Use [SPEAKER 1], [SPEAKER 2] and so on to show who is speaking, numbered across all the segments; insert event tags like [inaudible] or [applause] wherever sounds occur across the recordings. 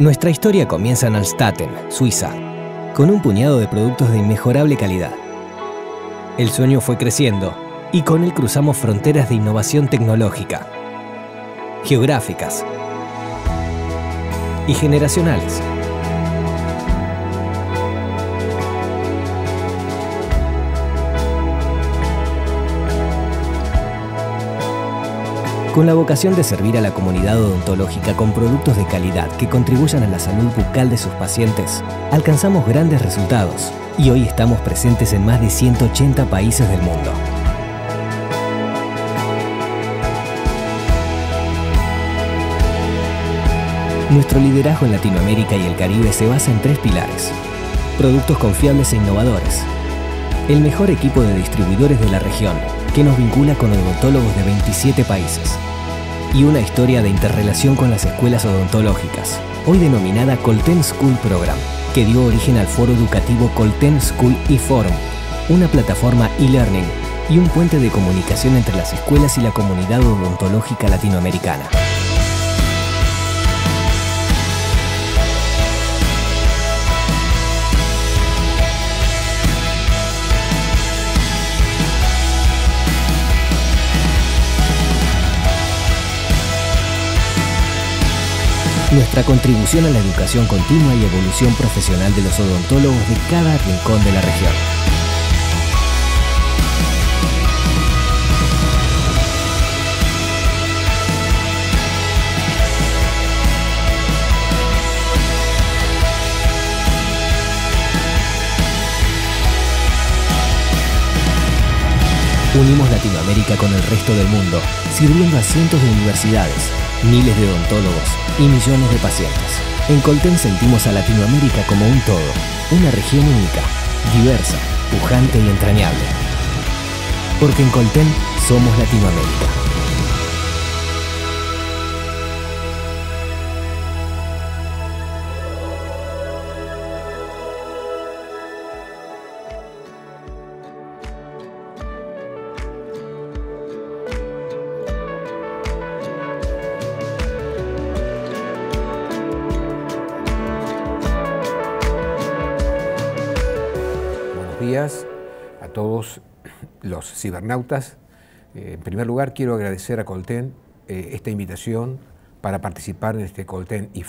[SPEAKER 1] Nuestra historia comienza en Alstaten, Suiza, con un puñado de productos de inmejorable calidad. El sueño fue creciendo y con él cruzamos fronteras de innovación tecnológica, geográficas y generacionales. con la vocación de servir a la comunidad odontológica con productos de calidad que contribuyan a la salud bucal de sus pacientes, alcanzamos grandes resultados y hoy estamos presentes en más de 180 países del mundo. Nuestro liderazgo en Latinoamérica y el Caribe se basa en tres pilares. Productos confiables e innovadores. El mejor equipo de distribuidores de la región, que nos vincula con odontólogos de 27 países y una historia de interrelación con las escuelas odontológicas, hoy denominada Colten School Program, que dio origen al foro educativo Colten School y Forum, una plataforma e-learning y un puente de comunicación entre las escuelas y la comunidad odontológica latinoamericana. nuestra contribución a la educación continua y evolución profesional de los odontólogos de cada rincón de la región. Unimos Latinoamérica con el resto del mundo, sirviendo a cientos de universidades, miles de odontólogos y millones de pacientes. En Colten sentimos a Latinoamérica como un todo, una región única, diversa, pujante y entrañable. Porque en Colten somos Latinoamérica.
[SPEAKER 2] los cibernautas, eh, en primer lugar quiero agradecer a Colten eh, esta invitación para participar en este Colten y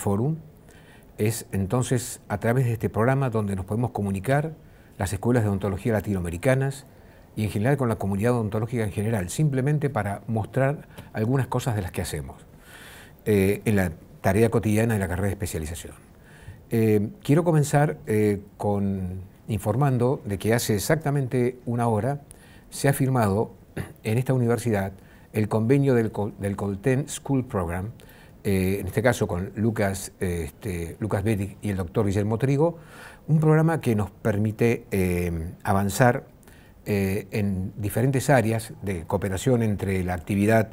[SPEAKER 2] Es entonces a través de este programa donde nos podemos comunicar las escuelas de odontología latinoamericanas y en general con la comunidad odontológica en general, simplemente para mostrar algunas cosas de las que hacemos eh, en la tarea cotidiana de la carrera de especialización. quiero comenzar con informando de que hace exactamente una hora se ha firmado en esta universidad el convenio del, Colten School Program, eh, en este caso con Lucas, este, Lucas y el doctor Guillermo Trigo, un programa que nos permite eh, avanzar eh, en diferentes áreas de cooperación entre la actividad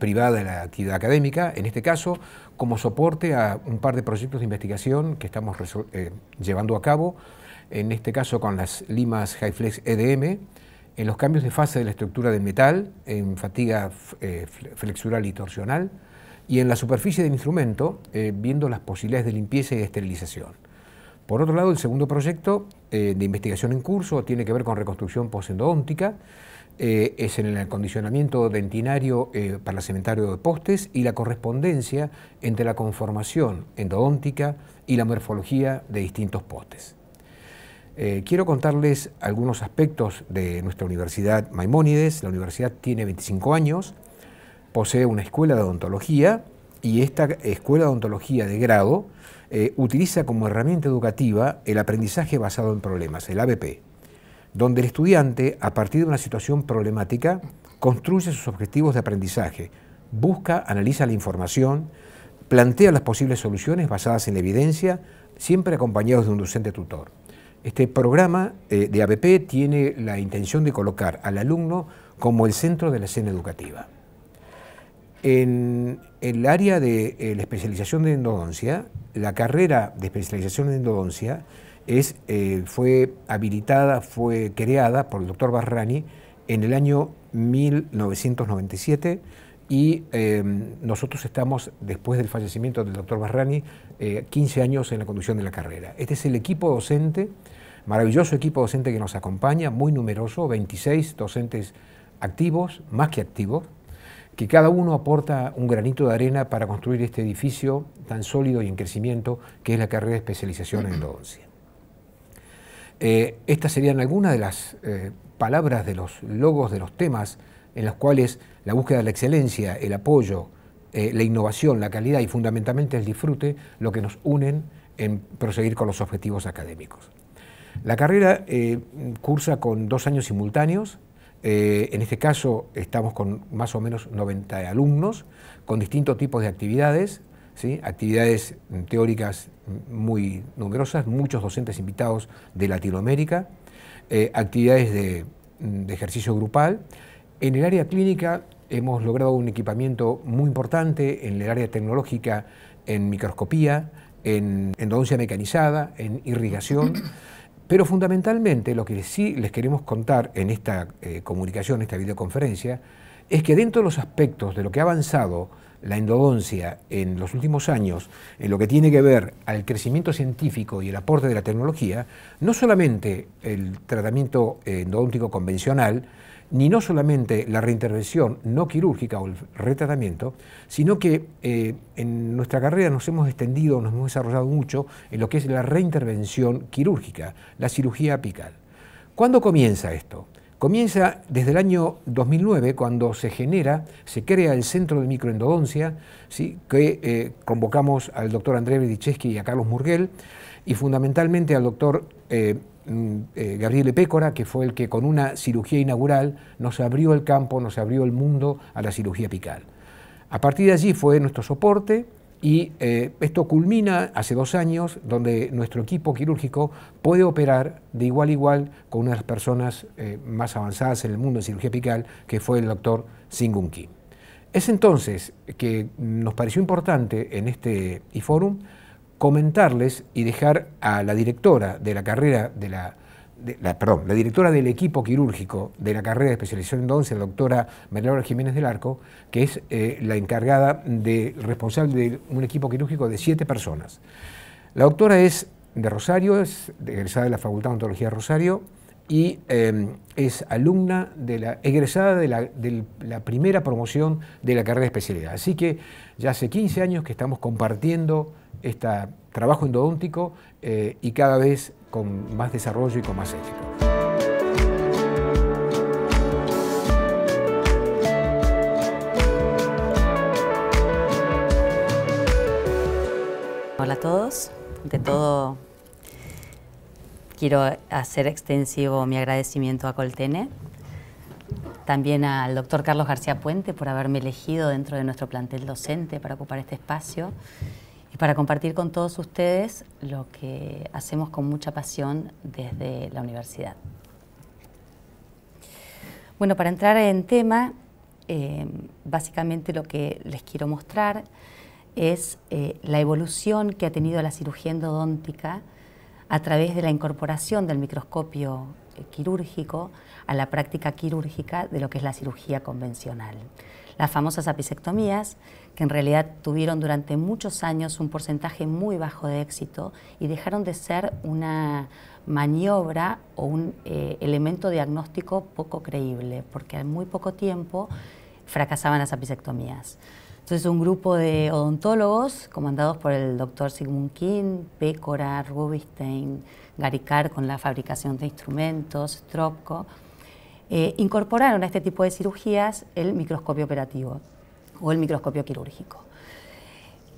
[SPEAKER 2] privada y la actividad académica, en este caso como soporte a un par de proyectos de investigación que estamos llevando a cabo, en este caso con las Limas Highflex EDM, en los cambios de fase de la estructura del metal, en fatiga eh, flexural y torsional, y en la superficie del instrumento, eh, viendo las posibilidades de limpieza y de esterilización. Por otro lado, el segundo proyecto eh, de investigación en curso tiene que ver con reconstrucción post-endodóntica, es en el acondicionamiento dentinario para el cementario de postes y la correspondencia entre la conformación endodóntica y la morfología de distintos postes. Eh, quiero contarles algunos aspectos de nuestra universidad Maimónides. La universidad tiene 25 años, posee una escuela de odontología y esta escuela de odontología de grado eh, utiliza como herramienta educativa el aprendizaje basado en problemas, el ABP, donde el estudiante, a partir de una situación problemática, construye sus objetivos de aprendizaje, busca, analiza la información, plantea las posibles soluciones basadas en la evidencia, siempre acompañados de un docente tutor. Este programa eh, de ABP tiene la intención de colocar al alumno como el centro de la escena educativa. En el área de eh, la especialización de endodoncia, la carrera de especialización de endodoncia es, eh, fue habilitada, fue creada por el doctor Barrani en el año 1997 y em, nosotros estamos, después del fallecimiento del doctor Barrani, 15 eh, años en la conducción de la carrera. Este es el equipo docente, maravilloso equipo docente que nos acompaña, muy numeroso, 26 docentes activos, más que activos, que cada uno aporta un granito de arena para construir este edificio tan sólido y en crecimiento que es la carrera de especialización en endodoncia. Eh, estas serían algunas de las eh, palabras de los logos, de los temas en los cuales la búsqueda de la excelencia, el apoyo, eh, la innovación, la calidad y fundamentalmente el disfrute, lo que nos unen en proseguir con los objetivos académicos. La carrera eh, cursa con dos años simultáneos, eh, en este caso estamos con más o menos 90 alumnos, con distintos tipos de actividades, ¿sí? actividades mm, teóricas mm, muy numerosas, muchos docentes invitados de Latinoamérica, actividades mm, de ejercicio grupal en el área clínica hemos logrado un equipamiento muy importante, en el área tecnológica, en microscopía, en endodoncia mecanizada, en irrigación. [clears throat] Pero fundamentalmente lo que sí les queremos contar en esta eh, comunicación, comunicación, esta videoconferencia, es que dentro de los aspectos de lo que ha avanzado la endodoncia en los últimos años, en lo que tiene que ver al crecimiento científico y el aporte de la tecnología, no solamente el tratamiento eh, endodóntico convencional, ni no solamente la reintervención no quirúrgica o el retratamiento, sino que eh, en nuestra carrera nos hemos extendido, nos hemos desarrollado mucho en lo que es la reintervención quirúrgica, la cirugía apical. ¿Cuándo comienza esto? Comienza desde el año 2009, cuando se genera, se crea el Centro de Microendodoncia, ¿sí? que eh, convocamos al doctor Andrés Bedichesky y a Carlos Murguel, y fundamentalmente al doctor eh, Mm, eh, Pécora, que fue el que con una cirugía inaugural nos abrió el campo, nos abrió el mundo a la cirugía apical. A partir de allí fue nuestro soporte y eh, esto culmina hace dos años donde nuestro equipo quirúrgico puede operar de igual a igual con unas personas eh, más avanzadas en el mundo de cirugía apical, que fue el doctor Singun Es entonces que nos pareció importante en este IFORUM eh, comentarles y dejar a la directora de la carrera de la, perdón, la directora del equipo quirúrgico de la carrera de especialización en 11, la doctora María Jiménez del Arco, que es eh, la encargada de responsable de un equipo quirúrgico de siete personas. La doctora es de Rosario, es egresada de la Facultad de Ontología de Rosario y em, es alumna de la, egresada de la, de la primera promoción de la carrera de especialidad. Así que ya hace 15 años que estamos compartiendo este trabajo endodóntico eh, y cada vez con más desarrollo y con más éxito.
[SPEAKER 3] Hola a todos. De todo, quiero hacer extensivo mi agradecimiento a Coltene, también al doctor Carlos García Puente por haberme elegido dentro de nuestro plantel docente para ocupar este espacio para compartir con todos ustedes lo que hacemos con mucha pasión desde la universidad. Bueno, para entrar en tema, eh, básicamente lo que les quiero mostrar es eh, la evolución que ha tenido la cirugía endodóntica a través de la incorporación del microscopio eh, quirúrgico a la práctica quirúrgica de lo que es la cirugía convencional. Las famosas apisectomías que en realidad tuvieron durante muchos años un porcentaje muy bajo de éxito y dejaron de ser una maniobra o un eh, elemento diagnóstico poco creíble, porque al muy poco tiempo fracasaban las apicectomías. Entonces un grupo de odontólogos, comandados por el doctor Sigmund King, Pécora, Rubinstein, Garicar con la fabricación de instrumentos, Tropco, eh, incorporaron a este tipo de cirugías el microscopio operativo o el microscopio quirúrgico.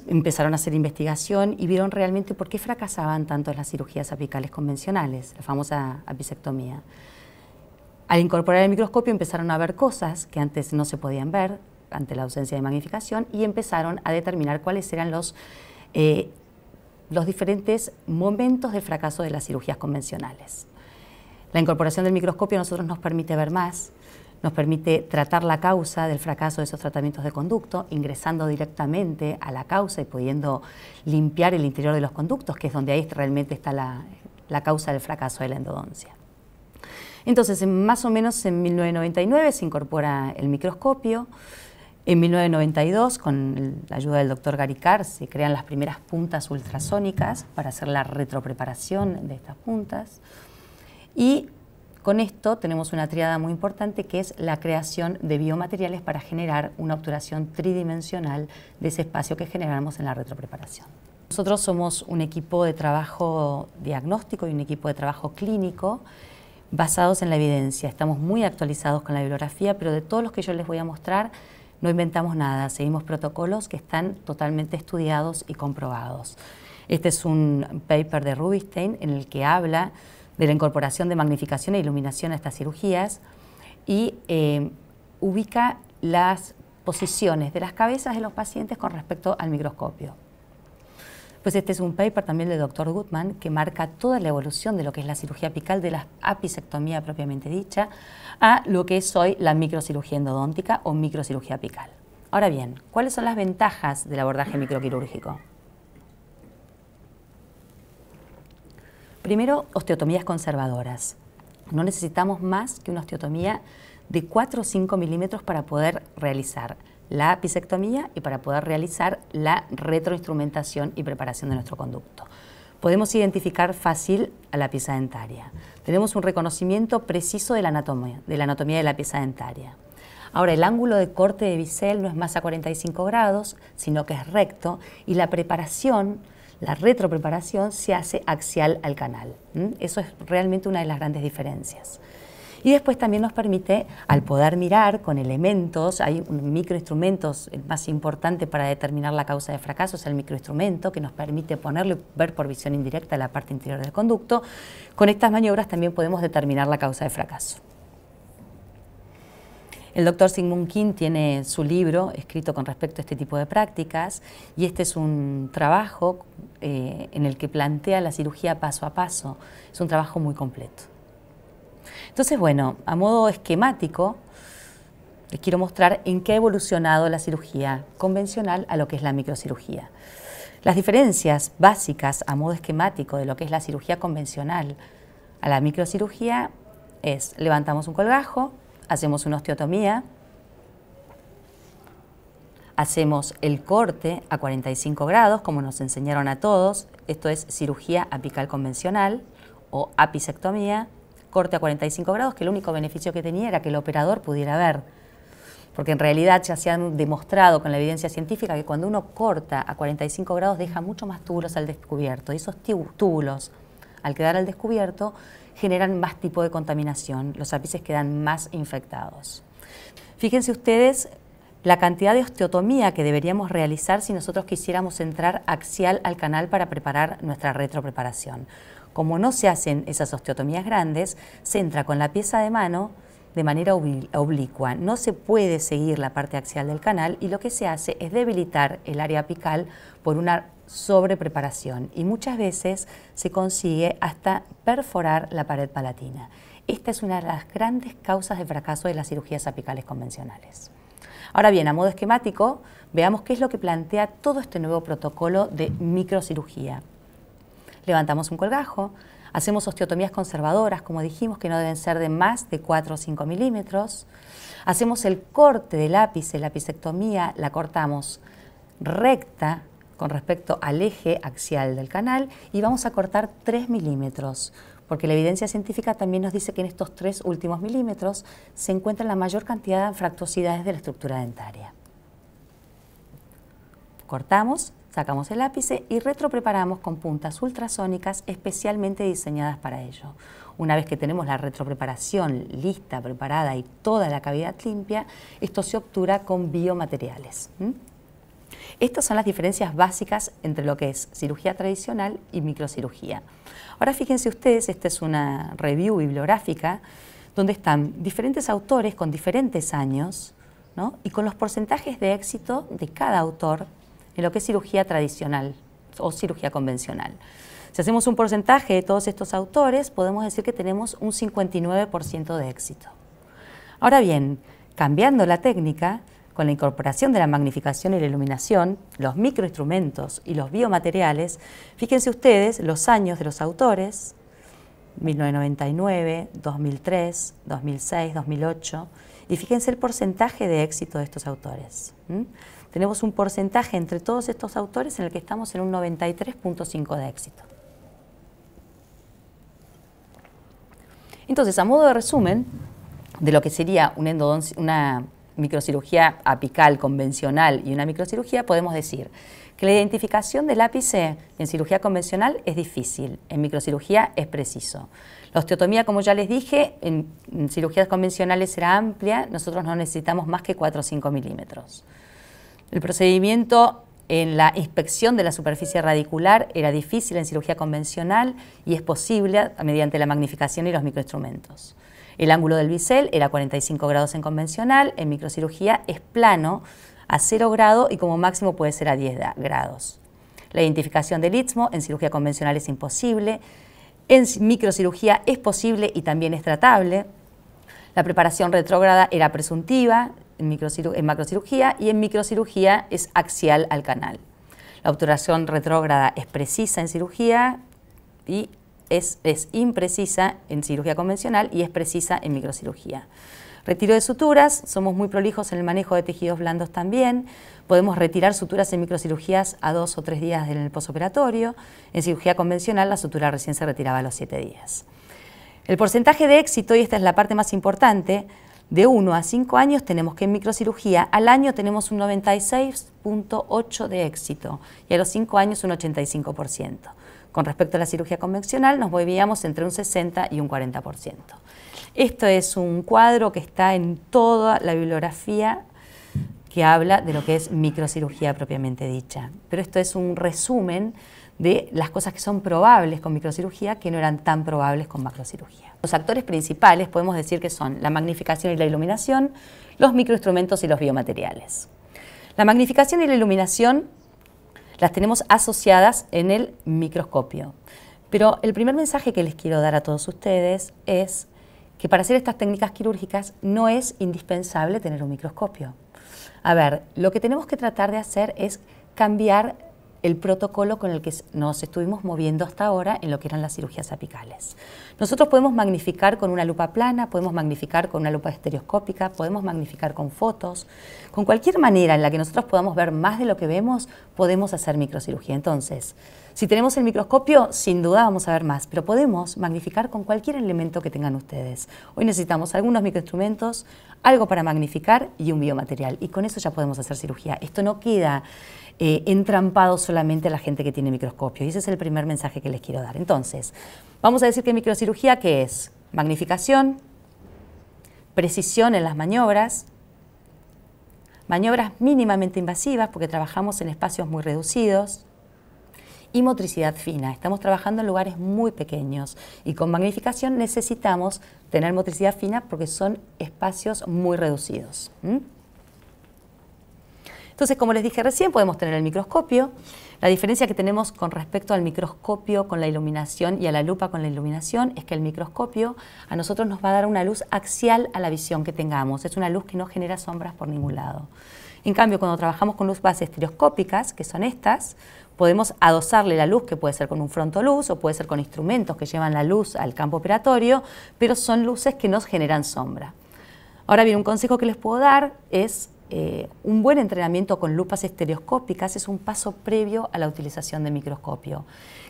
[SPEAKER 3] Empezaron a hacer investigación y vieron realmente por qué fracasaban tanto las cirugías apicales convencionales, la famosa apicectomía. Al incorporar el microscopio empezaron a ver cosas que antes no se podían ver ante la ausencia de magnificación y empezaron a determinar cuáles eran los, eh, los diferentes momentos de fracaso de las cirugías convencionales. La incorporación del microscopio a nosotros nos permite ver más, nos permite tratar la causa del fracaso de esos tratamientos de conducto, ingresando directamente a la causa y pudiendo limpiar el interior de los conductos, que es donde ahí realmente está la, causa del fracaso de la endodoncia. Entonces, más o menos en 1999 se incorpora el microscopio, en 1992, con la ayuda del doctor Garicar, se crean las primeras puntas ultrasónicas para hacer la retropreparación de estas puntas. Y con esto tenemos una triada muy importante que es la creación de biomateriales para generar una obturación tridimensional de ese espacio que generamos en la retropreparación. Nosotros somos un equipo de trabajo diagnóstico y un equipo de trabajo clínico basados en la evidencia. Estamos muy actualizados con la bibliografía, pero de todos los que yo les voy a mostrar, no inventamos nada, seguimos protocolos que están totalmente estudiados y comprobados. Este es un paper de Rubinstein en el que habla de la incorporación de magnificación e iluminación a estas cirugías y eh, ubica las posiciones de las cabezas de los pacientes con respecto al microscopio. Pues este es un paper también del doctor Gutmann que marca toda la evolución de lo que es la cirugía apical de la apicectomía propiamente dicha a lo que es hoy la microcirugía endodóntica o microcirugía apical. Ahora bien, ¿cuáles son las ventajas del abordaje microquirúrgico? Primero, osteotomías conservadoras. No necesitamos más que una osteotomía de 4 o 5 milímetros para poder realizar la pisectomía y para poder realizar la retroinstrumentación y preparación de nuestro conducto. Podemos identificar fácil a la pieza dentaria. Tenemos un reconocimiento preciso de la anatomía de la, anatomía de la pieza dentaria. Ahora, el ángulo de corte de bisel no es más a 45 grados, sino que es recto y la preparación la retropreparación se hace axial al canal. Eso es realmente una de las grandes diferencias. Y después también nos permite, al poder mirar con elementos, hay microinstrumentos, el más importante para determinar la causa de fracaso es el microinstrumento, que nos permite ponerlo ver por visión indirecta la parte interior del conducto. Con estas maniobras también podemos determinar la causa de fracaso. El doctor Sigmund King tiene su libro escrito con respecto a este tipo de prácticas y este es un trabajo eh, en el que plantea la cirugía paso a paso. Es un trabajo muy completo. Entonces, bueno, a modo esquemático, les quiero mostrar en qué ha evolucionado la cirugía convencional a lo que es la microcirugía. Las diferencias básicas a modo esquemático de lo que es la cirugía convencional a la microcirugía es levantamos un colgajo, hacemos una osteotomía, hacemos el corte a 45 grados, como nos enseñaron a todos, esto es cirugía apical convencional o apisectomía, corte a 45 grados, que el único beneficio que tenía era que el operador pudiera ver, porque en realidad ya se han demostrado con la evidencia científica que cuando uno corta a 45 grados deja mucho más túbulos al descubierto, y esos túbulos al quedar al descubierto generan más tipo de contaminación, los ápices quedan más infectados. Fíjense ustedes la cantidad de osteotomía que deberíamos realizar si nosotros quisiéramos entrar axial al canal para preparar nuestra retropreparación. Como no se hacen esas osteotomías grandes, se entra con la pieza de mano de manera oblicua. No se puede seguir la parte axial del canal y lo que se hace es debilitar el área apical por una sobre preparación y muchas veces se consigue hasta perforar la pared palatina. Esta es una de las grandes causas de fracaso de las cirugías apicales convencionales. Ahora bien, a modo esquemático, veamos qué es lo que plantea todo este nuevo protocolo de microcirugía. Levantamos un colgajo, hacemos osteotomías conservadoras, como dijimos, que no deben ser de más de 4 o 5 milímetros, hacemos el corte del ápice, la pisectomía la cortamos recta, con respecto al eje axial del canal y vamos a cortar 3 milímetros, porque la evidencia científica también nos dice que en estos 3 últimos milímetros se encuentra la mayor cantidad de fractuosidades de la estructura dentaria. Cortamos, sacamos el ápice y retropreparamos con puntas ultrasónicas especialmente diseñadas para ello. Una vez que tenemos la retropreparación lista, preparada y toda la cavidad limpia, esto se obtura con biomateriales. Estas son las diferencias básicas entre lo que es cirugía tradicional y microcirugía. Ahora fíjense ustedes, esta es una review bibliográfica donde están diferentes autores con diferentes años y con los porcentajes de éxito de cada autor en lo que es cirugía tradicional o cirugía convencional. Si hacemos un porcentaje de todos estos autores, podemos decir que tenemos un 59% de éxito. Ahora bien, cambiando la técnica, con la incorporación de la magnificación y la iluminación, los microinstrumentos y los biomateriales, fíjense ustedes los años de los autores, 1999, 2003, 2006, 2008, y fíjense el porcentaje de éxito de estos autores. Tenemos un porcentaje entre todos estos autores en el que estamos en un 93.5 de éxito. Entonces, a modo de resumen de lo que sería un una microcirugía apical convencional y una microcirugía, podemos decir que la identificación del ápice en cirugía convencional es difícil, en microcirugía es preciso. La osteotomía, como ya les dije, en, cirugías convencionales será amplia, nosotros no necesitamos más que 4 o 5 milímetros. El procedimiento en la inspección de la superficie radicular era difícil en cirugía convencional y es posible mediante la magnificación y los microinstrumentos. El ángulo del bisel era 45 grados en convencional, en microcirugía es plano a 0 grado y como máximo puede ser a 10 grados. La identificación del istmo en cirugía convencional es imposible, en microcirugía es posible y también es tratable. La preparación retrógrada era presuntiva en, en macrocirugía y en microcirugía es axial al canal. La obturación retrógrada es precisa en cirugía y es, imprecisa en cirugía convencional y es precisa en microcirugía. Retiro de suturas, somos muy prolijos en el manejo de tejidos blandos también. Podemos retirar suturas en microcirugías a dos o tres días en el posoperatorio. En cirugía convencional la sutura recién se retiraba a los siete días. El porcentaje de éxito, y esta es la parte más importante, de 1 a 5 años tenemos que en microcirugía al año tenemos un 96.8 de éxito y a los 5 años un 85%. Con respecto a la cirugía convencional, nos movíamos entre un 60 y un 40%. Esto es un cuadro que está en toda la bibliografía que habla de lo que es microcirugía propiamente dicha. Pero esto es un resumen de las cosas que son probables con microcirugía que no eran tan probables con macrocirugía. Los actores principales podemos decir que son la magnificación y la iluminación, los microinstrumentos y los biomateriales. La magnificación y la iluminación las tenemos asociadas en el microscopio. Pero el primer mensaje que les quiero dar a todos ustedes es que para hacer estas técnicas quirúrgicas no es indispensable tener un microscopio. A ver, lo que tenemos que tratar de hacer es cambiar el protocolo con el que nos estuvimos moviendo hasta ahora en lo que eran las cirugías apicales. Nosotros podemos magnificar con una lupa plana, podemos magnificar con una lupa estereoscópica, podemos magnificar con fotos. Con cualquier manera en la que nosotros podamos ver más de lo que vemos, podemos hacer microcirugía. Entonces, si tenemos el microscopio, sin duda vamos a ver más, pero podemos magnificar con cualquier elemento que tengan ustedes. Hoy necesitamos algunos microinstrumentos, algo para magnificar y un biomaterial. Y con eso ya podemos hacer cirugía. Esto no queda eh, entrampado solamente a la gente que tiene microscopio. Y ese es el primer mensaje que les quiero dar. Entonces, Vamos a decir que microcirugía, ¿qué es? Magnificación, precisión en las maniobras, maniobras mínimamente invasivas porque trabajamos en espacios muy reducidos y motricidad fina. Estamos trabajando en lugares muy pequeños y con magnificación necesitamos tener motricidad fina porque son espacios muy reducidos. Entonces, como les dije recién, podemos tener el microscopio. La diferencia que tenemos con respecto al microscopio con la iluminación y a la lupa con la iluminación es que el microscopio a nosotros nos va a dar una luz axial a la visión que tengamos. Es una luz que no genera sombras por ningún lado. En cambio, cuando trabajamos con luz base estereoscópicas, que son estas, podemos adosarle la luz, que puede ser con un frontoluz o puede ser con instrumentos que llevan la luz al campo operatorio, pero son luces que nos generan sombra. Ahora bien, un consejo que les puedo dar es eh, un buen entrenamiento con lupas estereoscópicas es un paso previo a la utilización de microscopio.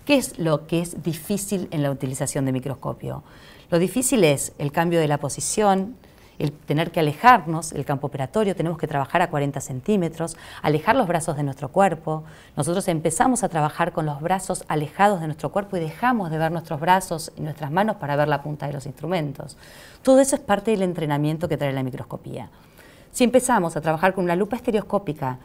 [SPEAKER 3] ¿Qué es lo que es difícil en la utilización de microscopio? Lo difícil es el cambio de la posición, el tener que alejarnos, el campo operatorio, tenemos que trabajar a 40 centímetros, alejar los brazos de nuestro cuerpo. Nosotros empezamos a trabajar con los brazos alejados de nuestro cuerpo y dejamos de ver nuestros brazos y nuestras manos para ver la punta de los instrumentos. Todo eso es parte del entrenamiento que trae la microscopía. Si empezamos a trabajar con una lupa estereoscópica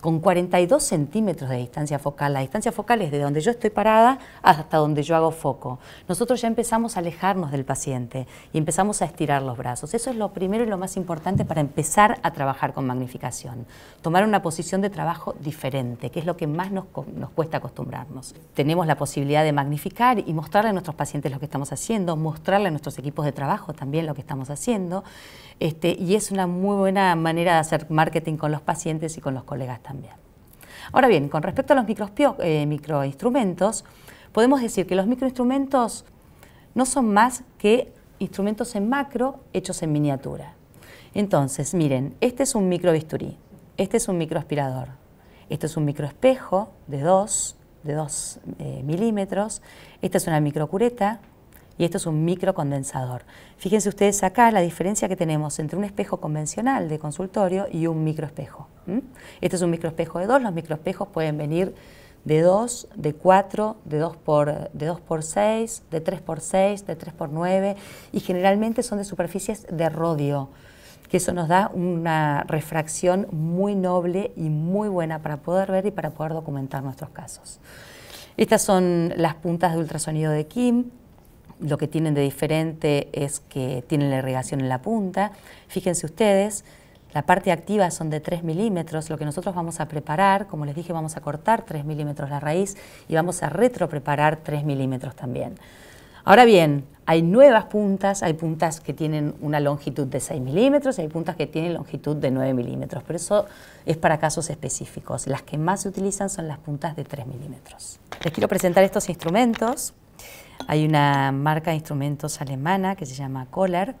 [SPEAKER 3] con 42 centímetros de distancia focal, la distancia focal es de donde yo estoy parada hasta donde yo hago foco. Nosotros ya empezamos a alejarnos del paciente y empezamos a estirar los brazos. Eso es lo primero y lo más importante para empezar a trabajar con magnificación. Tomar una posición de trabajo diferente, que es lo que más nos, cuesta acostumbrarnos. Tenemos la posibilidad de magnificar y mostrarle a nuestros pacientes lo que estamos haciendo, mostrarle a nuestros equipos de trabajo también lo que estamos haciendo. Este, y es una muy buena manera de hacer marketing con los pacientes y con los colegas también. Ahora bien, con respecto a los eh, microinstrumentos, podemos decir que los microinstrumentos no son más que instrumentos en macro hechos en miniatura. Entonces, miren, este es un micro bisturí, este es un microaspirador, este es un microespejo de 2 de 2 eh, milímetros, esta es una microcureta, y esto es un microcondensador. Fíjense ustedes acá la diferencia que tenemos entre un espejo convencional de consultorio y un microespejo. Este es un microespejo de 2, los microespejos pueden venir de 2, de 4, de 2 por, de 2 por 6, de 3 por 6, de 3 por 9 y generalmente son de superficies de rodio que eso nos da una refracción muy noble y muy buena para poder ver y para poder documentar nuestros casos. Estas son las puntas de ultrasonido de Kim, lo que tienen de diferente es que tienen la irrigación en la punta. Fíjense ustedes, la parte activa son de 3 milímetros, lo que nosotros vamos a preparar, como les dije, vamos a cortar 3 milímetros la raíz y vamos a retropreparar 3 milímetros también. Ahora bien, hay nuevas puntas, hay puntas que tienen una longitud de 6 milímetros, hay puntas que tienen longitud de 9 milímetros, pero eso es para casos específicos. Las que más se utilizan son las puntas de 3 milímetros. Les quiero presentar estos instrumentos. Hay una marca de instrumentos alemana que se llama Kohler,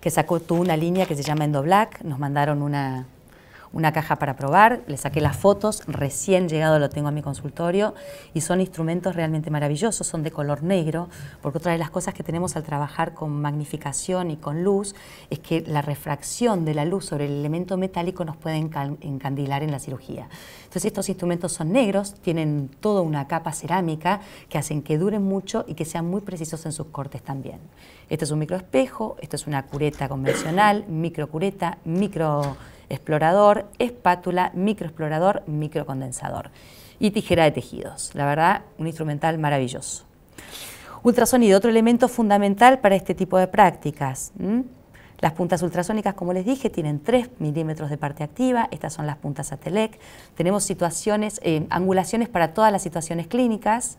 [SPEAKER 3] que sacó, tú una línea que se llama Endo Black nos mandaron una, una caja para probar, le saqué las fotos, recién llegado lo tengo a mi consultorio y son instrumentos realmente maravillosos, son de color negro, porque otra de las cosas que tenemos al trabajar con magnificación y con luz es que la refracción de la luz sobre el elemento metálico nos puede encandilar en la cirugía. Entonces estos instrumentos son negros, tienen toda una capa cerámica que hacen que duren mucho y que sean muy precisos en sus cortes también. Este es un microespejo, esto es una cureta convencional, microcureta, micro... Cureta, micro explorador, espátula, microexplorador, microcondensador y tijera de tejidos. La verdad, un instrumental maravilloso. Ultrasonido, otro elemento fundamental para este tipo de prácticas. Las puntas ultrasónicas, como les dije, tienen 3 milímetros de parte activa, estas son las puntas Atelec. Tenemos situaciones, eh, angulaciones para todas las situaciones clínicas.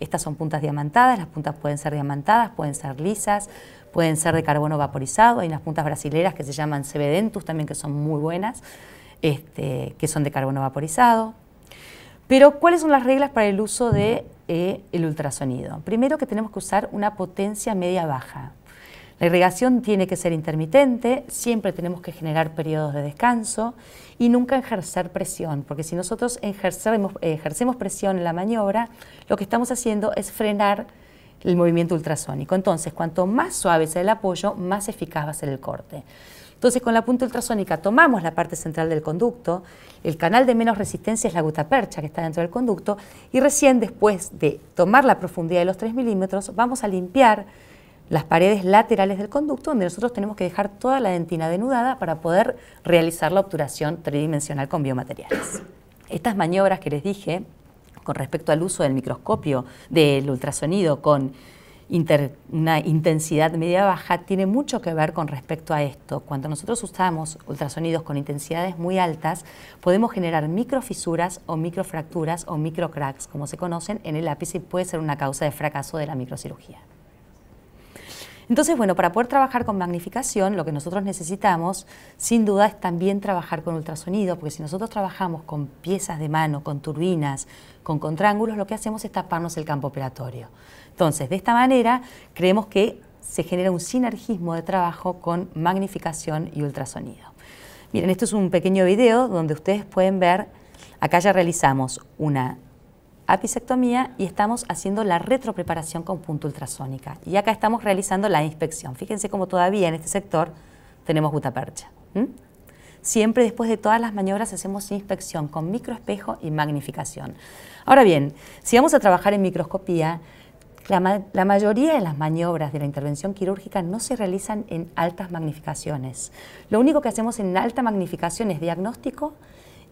[SPEAKER 3] Estas son puntas diamantadas, las puntas pueden ser diamantadas, pueden ser lisas, pueden ser de carbono vaporizado, hay unas puntas brasileras que se llaman cebedentus también que son muy buenas, este, que son de carbono vaporizado. Pero, ¿cuáles son las reglas para el uso del de, eh, el ultrasonido? Primero que tenemos que usar una potencia media-baja. La irrigación tiene que ser intermitente, siempre tenemos que generar periodos de descanso y nunca ejercer presión, porque si nosotros ejercemos, ejercemos presión en la maniobra, lo que estamos haciendo es frenar el movimiento ultrasónico. Entonces, cuanto más suave sea el apoyo, más eficaz va a ser el corte. Entonces, con la punta ultrasónica tomamos la parte central del conducto, el canal de menos resistencia es la gutapercha que está dentro del conducto, y recién después de tomar la profundidad de los 3 milímetros, vamos a limpiar las paredes laterales del conducto, donde nosotros tenemos que dejar toda la dentina denudada para poder realizar la obturación tridimensional con biomateriales. Estas maniobras que les dije con respecto al uso del microscopio, del ultrasonido, con una intensidad media baja, tiene mucho que ver con respecto a esto. Cuando nosotros usamos ultrasonidos con intensidades muy altas, podemos generar microfisuras o microfracturas o microcracks, como se conocen en el lápiz, y puede ser una causa de fracaso de la microcirugía. Entonces, bueno, para poder trabajar con magnificación, lo que nosotros necesitamos, sin duda, es también trabajar con ultrasonido, porque si nosotros trabajamos con piezas de mano, con turbinas, con contrángulos, lo que hacemos es taparnos el campo operatorio. Entonces, de esta manera, creemos que se genera un sinergismo de trabajo con magnificación y ultrasonido. Miren, esto es un pequeño video donde ustedes pueden ver, acá ya realizamos una apisectomía y estamos haciendo la retropreparación con punta ultrasónica. Y acá estamos realizando la inspección. Fíjense cómo todavía en este sector tenemos gutapercha. percha. Siempre después de todas las maniobras hacemos inspección con microespejo y magnificación. Ahora bien, si vamos a trabajar en microscopía, la, la, mayoría de las maniobras de la intervención quirúrgica no se realizan en altas magnificaciones. Lo único que hacemos en alta magnificación es diagnóstico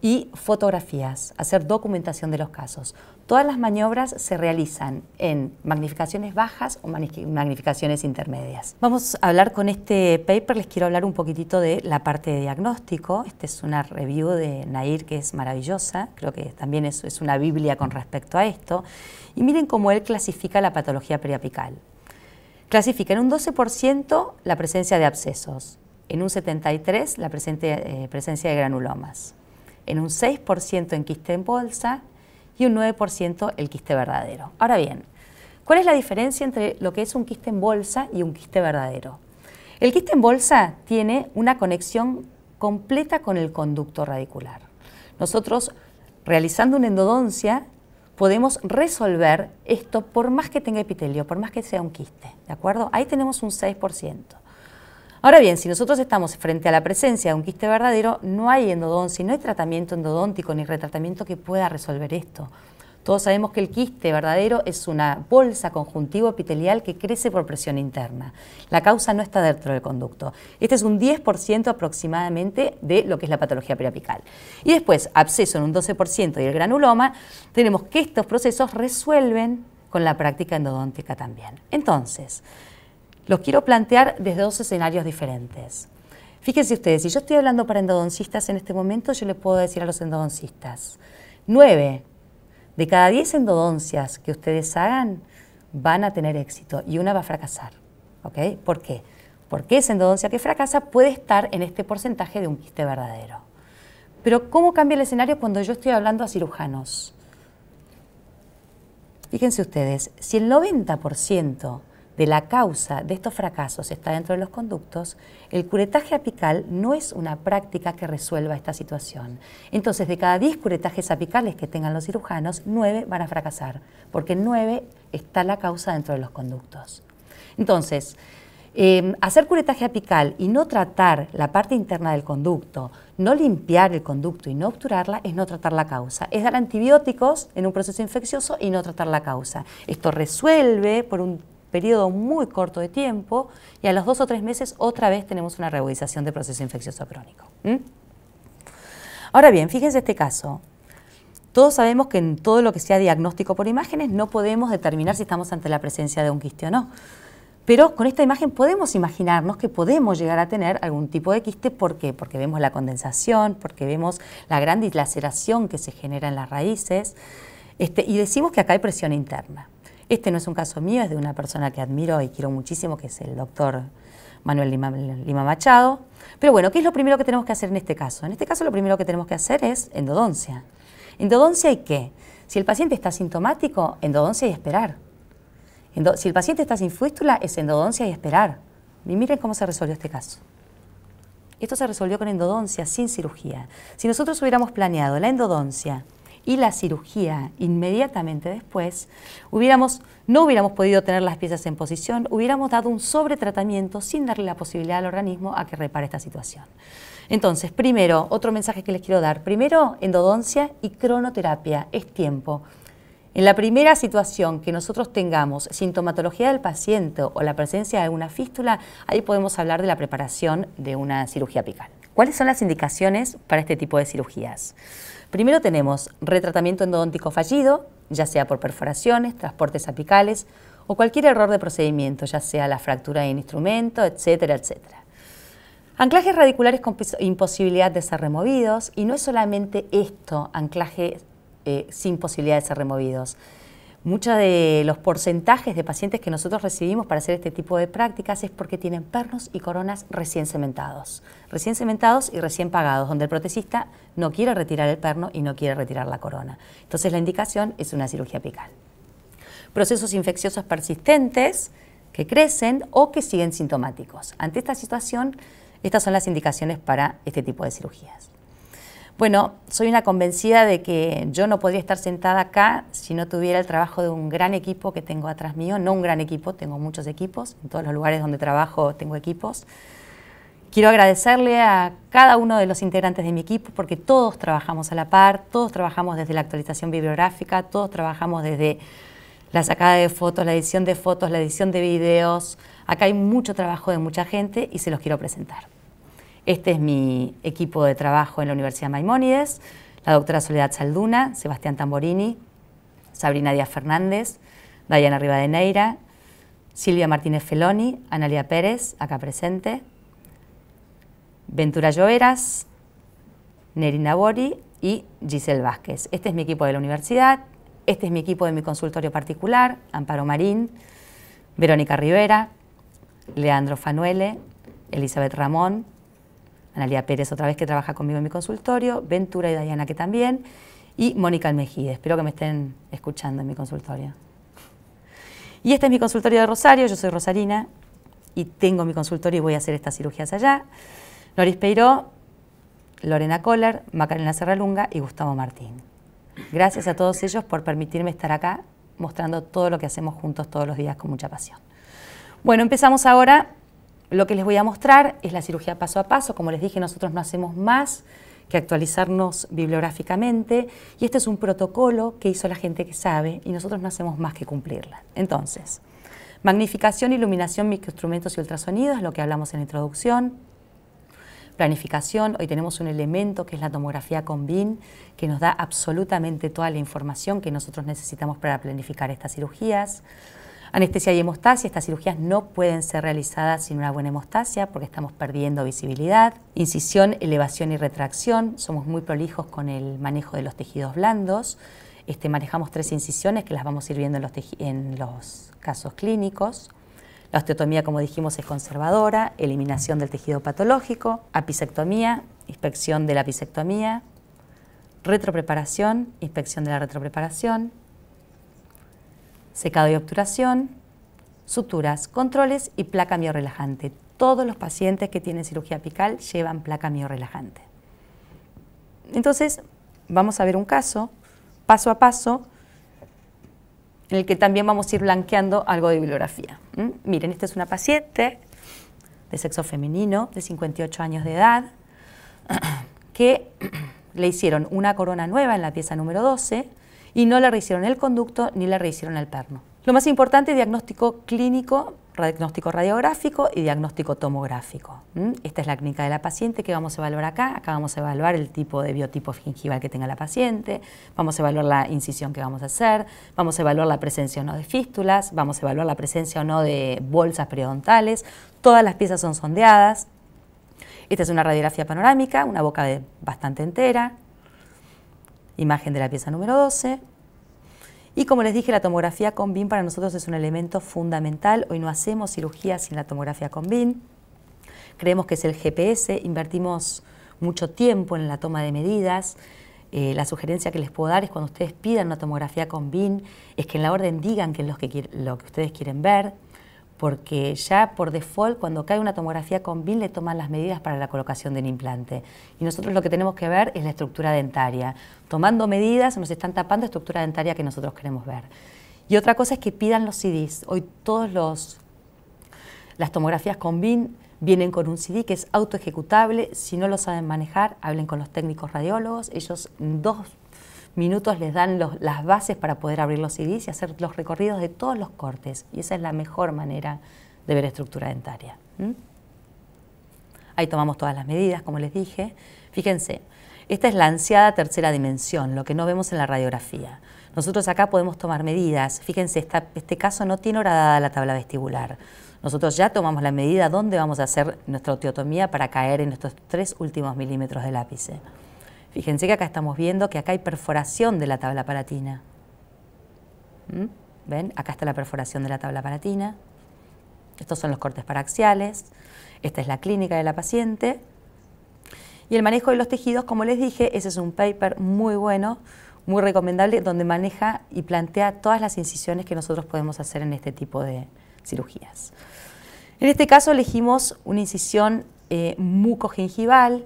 [SPEAKER 3] y fotografías, hacer documentación de los casos. Todas las maniobras se realizan en magnificaciones bajas o magnificaciones intermedias. Vamos a hablar con este paper, les quiero hablar un poquitito de la parte de diagnóstico. Esta es una review de Nair que es maravillosa, creo que también es, una biblia con respecto a esto. Y miren cómo él clasifica la patología periapical. Clasifica en un 12% la presencia de abscesos, en un 73% la presente, eh, presencia de granulomas, en un 6% en quiste en bolsa y un 9% el quiste verdadero. Ahora bien, ¿cuál es la diferencia entre lo que es un quiste en bolsa y un quiste verdadero? El quiste en bolsa tiene una conexión completa con el conducto radicular. Nosotros, realizando una endodoncia, podemos resolver esto por más que tenga epitelio, por más que sea un quiste, ¿de acuerdo? Ahí tenemos un 6%. Ahora bien, si nosotros estamos frente a la presencia de un quiste verdadero, no hay endodoncia, no hay tratamiento endodóntico ni retratamiento que pueda resolver esto. Todos sabemos que el quiste verdadero es una bolsa conjuntivo epitelial que crece por presión interna. La causa no está dentro del conducto. Este es un 10% aproximadamente de lo que es la patología periapical. Y después, absceso en un 12% y el granuloma, tenemos que estos procesos resuelven con la práctica endodóntica también. Entonces, los quiero plantear desde dos escenarios diferentes. Fíjense ustedes, si yo estoy hablando para endodoncistas en este momento, yo les puedo decir a los endodoncistas, nueve de cada diez endodoncias que ustedes hagan van a tener éxito y una va a fracasar. ¿Por qué? Porque esa endodoncia que fracasa puede estar en este porcentaje de un quiste verdadero. Pero ¿cómo cambia el escenario cuando yo estoy hablando a cirujanos? Fíjense ustedes, si el 90% de la causa de estos fracasos está dentro de los conductos, el curetaje apical no es una práctica que resuelva esta situación. Entonces, de cada 10 curetajes apicales que tengan los cirujanos, 9 van a fracasar, porque en 9 está la causa dentro de los conductos. Entonces, em, hacer curetaje apical y no tratar la parte interna del conducto, no limpiar el conducto y no obturarla es no tratar la causa. Es dar antibióticos en un proceso infeccioso y no tratar la causa. Esto resuelve por un periodo muy corto de tiempo y a los dos o tres meses otra vez tenemos una reagudización de proceso infeccioso crónico. Ahora bien, fíjense este caso. Todos sabemos que en todo lo que sea diagnóstico por imágenes no podemos determinar si estamos ante la presencia de un quiste o no. Pero con esta imagen podemos imaginarnos que podemos llegar a tener algún tipo de quiste. ¿Por qué? Porque vemos la condensación, porque vemos la gran dislaceración que se genera en las raíces. Este, y decimos que acá hay presión interna. Este no es un caso mío, es de una persona que admiro y quiero muchísimo, que es el doctor Manuel Lima, Machado. Pero bueno, ¿qué es lo primero que tenemos que hacer en este caso? En este caso lo primero que tenemos que hacer es endodoncia. ¿Endodoncia y qué? Si el paciente está sintomático, endodoncia y esperar. si el paciente está sin fístula, es endodoncia y esperar. Y miren cómo se resolvió este caso. Esto se resolvió con endodoncia, sin cirugía. Si nosotros hubiéramos planeado la endodoncia y la cirugía inmediatamente después, no hubiéramos podido tener las piezas en posición, hubiéramos dado un sobretratamiento sin darle la posibilidad al organismo a que repare esta situación. Entonces, primero, otro mensaje que les quiero dar. Primero, endodoncia y cronoterapia. Es tiempo. En la primera situación que nosotros tengamos sintomatología del paciente o la presencia de alguna fístula, ahí podemos hablar de la preparación de una cirugía apical. ¿Cuáles son las indicaciones para este tipo de cirugías? Primero tenemos retratamiento endodóntico fallido, ya sea por perforaciones, transportes apicales o cualquier error de procedimiento, ya sea la fractura de instrumento, etcétera, etcétera. Anclajes radiculares con imposibilidad de ser removidos, y no es solamente esto, anclaje eh, sin posibilidad de ser removidos, Muchos de los porcentajes de pacientes que nosotros recibimos para hacer este tipo de prácticas es porque tienen pernos y coronas recién cementados. Recién cementados y recién pagados, donde el protecista no quiere retirar el perno y no quiere retirar la corona. Entonces la indicación es una cirugía apical. Procesos infecciosos persistentes que crecen o que siguen sintomáticos. Ante esta situación, estas son las indicaciones para este tipo de cirugías. Bueno, soy una convencida de que yo no podría estar sentada acá si no tuviera el trabajo de un gran equipo que tengo atrás mío, no un gran equipo, tengo muchos equipos, en todos los lugares donde trabajo tengo equipos. Quiero agradecerle a cada uno de los integrantes de mi equipo porque todos trabajamos a la par, todos trabajamos desde la actualización bibliográfica, todos trabajamos desde la sacada de fotos, la edición de fotos, la edición de videos. Acá hay mucho trabajo de mucha gente y se los quiero presentar. Este es mi equipo de trabajo en la Universidad Maimónides, la doctora Soledad Salduna, Sebastián Tamborini, Sabrina Díaz Fernández, Dayana Rivadeneira, Silvia Martínez Feloni, Analia Pérez, acá presente, Ventura Lloveras, Nerina Bori y Giselle Vázquez. Este es mi equipo de la universidad, este es mi equipo de mi consultorio particular, Amparo Marín, Verónica Rivera, Leandro Fanuele, Elizabeth Ramón, Analia Pérez otra vez que trabaja conmigo en mi consultorio, Ventura y Diana, que también, y Mónica Almejide, espero que me estén escuchando en mi consultorio. Y este es mi consultorio de Rosario, yo soy Rosarina y tengo mi consultorio y voy a hacer estas cirugías allá. Noris Peiró, Lorena Kohler, Macarena Serralunga y Gustavo Martín. Gracias a todos ellos por permitirme estar acá mostrando todo lo que hacemos juntos todos los días con mucha pasión. Bueno, empezamos ahora lo que les voy a mostrar es la cirugía paso a paso. Como les dije, nosotros no hacemos más que actualizarnos bibliográficamente y este es un protocolo que hizo la gente que sabe y nosotros no hacemos más que cumplirla. Entonces, magnificación, iluminación, microinstrumentos y ultrasonidos, lo que hablamos en la introducción. Planificación, hoy tenemos un elemento que es la tomografía con BIN, que nos da absolutamente toda la información que nosotros necesitamos para planificar estas cirugías. Anestesia y hemostasia, estas cirugías no pueden ser realizadas sin una buena hemostasia porque estamos perdiendo visibilidad. Incisión, elevación y retracción, somos muy prolijos con el manejo de los tejidos blandos. Este, manejamos tres incisiones que las vamos a ir viendo en los, en los casos clínicos. La osteotomía, como dijimos, es conservadora, eliminación del tejido patológico, apisectomía, inspección de la apisectomía, retropreparación, inspección de la retropreparación, secado y obturación, suturas, controles y placa mio Todos los pacientes que tienen cirugía apical llevan placa mio Entonces, vamos a ver un caso, paso a paso, en el que también vamos a ir blanqueando algo de bibliografía. Miren, esta es una paciente de sexo femenino, de 58 años de edad, [clears throat] que [clears throat] le hicieron una corona nueva en la pieza número 12, y no le rehicieron el conducto ni le rehicieron el perno. Lo más importante, diagnóstico clínico, diagnóstico radiográfico y diagnóstico tomográfico. Esta es la clínica de la paciente que vamos a evaluar acá. Acá vamos a evaluar el tipo de biotipo gingival que tenga la paciente, vamos a evaluar la incisión que vamos a hacer, vamos a evaluar la presencia o no de fístulas, vamos a evaluar la presencia o no de bolsas periodontales. Todas las piezas son sondeadas. Esta es una radiografía panorámica, una boca bastante entera, Imagen de la pieza número 12. Y como les dije, la tomografía con BIM para nosotros es un elemento fundamental. Hoy no hacemos cirugía sin la tomografía con BIM. Creemos que es el GPS, invertimos mucho tiempo en la toma de medidas. Eh, la sugerencia que les puedo dar es cuando ustedes pidan una tomografía con BIM, es que en la orden digan qué es que, lo que ustedes quieren ver porque ya por default cuando cae una tomografía con BIN le toman las medidas para la colocación del implante. Y nosotros lo que tenemos que ver es la estructura dentaria. Tomando medidas nos están tapando estructura dentaria que nosotros queremos ver. Y otra cosa es que pidan los CDs. Hoy todos los las tomografías con BIN vienen con un CD que es autoejecutable. Si no lo saben manejar, hablen con los técnicos radiólogos. Ellos dos minutos les dan las bases para poder abrir los CDs y hacer los recorridos de todos los cortes. Y esa es la mejor manera de ver estructura dentaria. Ahí tomamos todas las medidas, como les dije. Fíjense, esta es la ansiada tercera dimensión, lo que no vemos en la radiografía. Nosotros acá podemos tomar medidas. Fíjense, este caso no tiene horadada la tabla vestibular. Nosotros ya tomamos la medida dónde vamos a hacer nuestra otiotomía para caer en estos tres últimos milímetros de ápice. Fíjense que acá estamos viendo que acá hay perforación de la tabla palatina. ¿Mm? ¿Ven? Acá está la perforación de la tabla palatina. Estos son los cortes paraxiales. Esta es la clínica de la paciente. Y el manejo de los tejidos, como les dije, ese es un paper muy bueno, muy recomendable, donde maneja y plantea todas las incisiones que nosotros podemos hacer en este tipo de cirugías. En este caso elegimos una incisión eh, mucogingival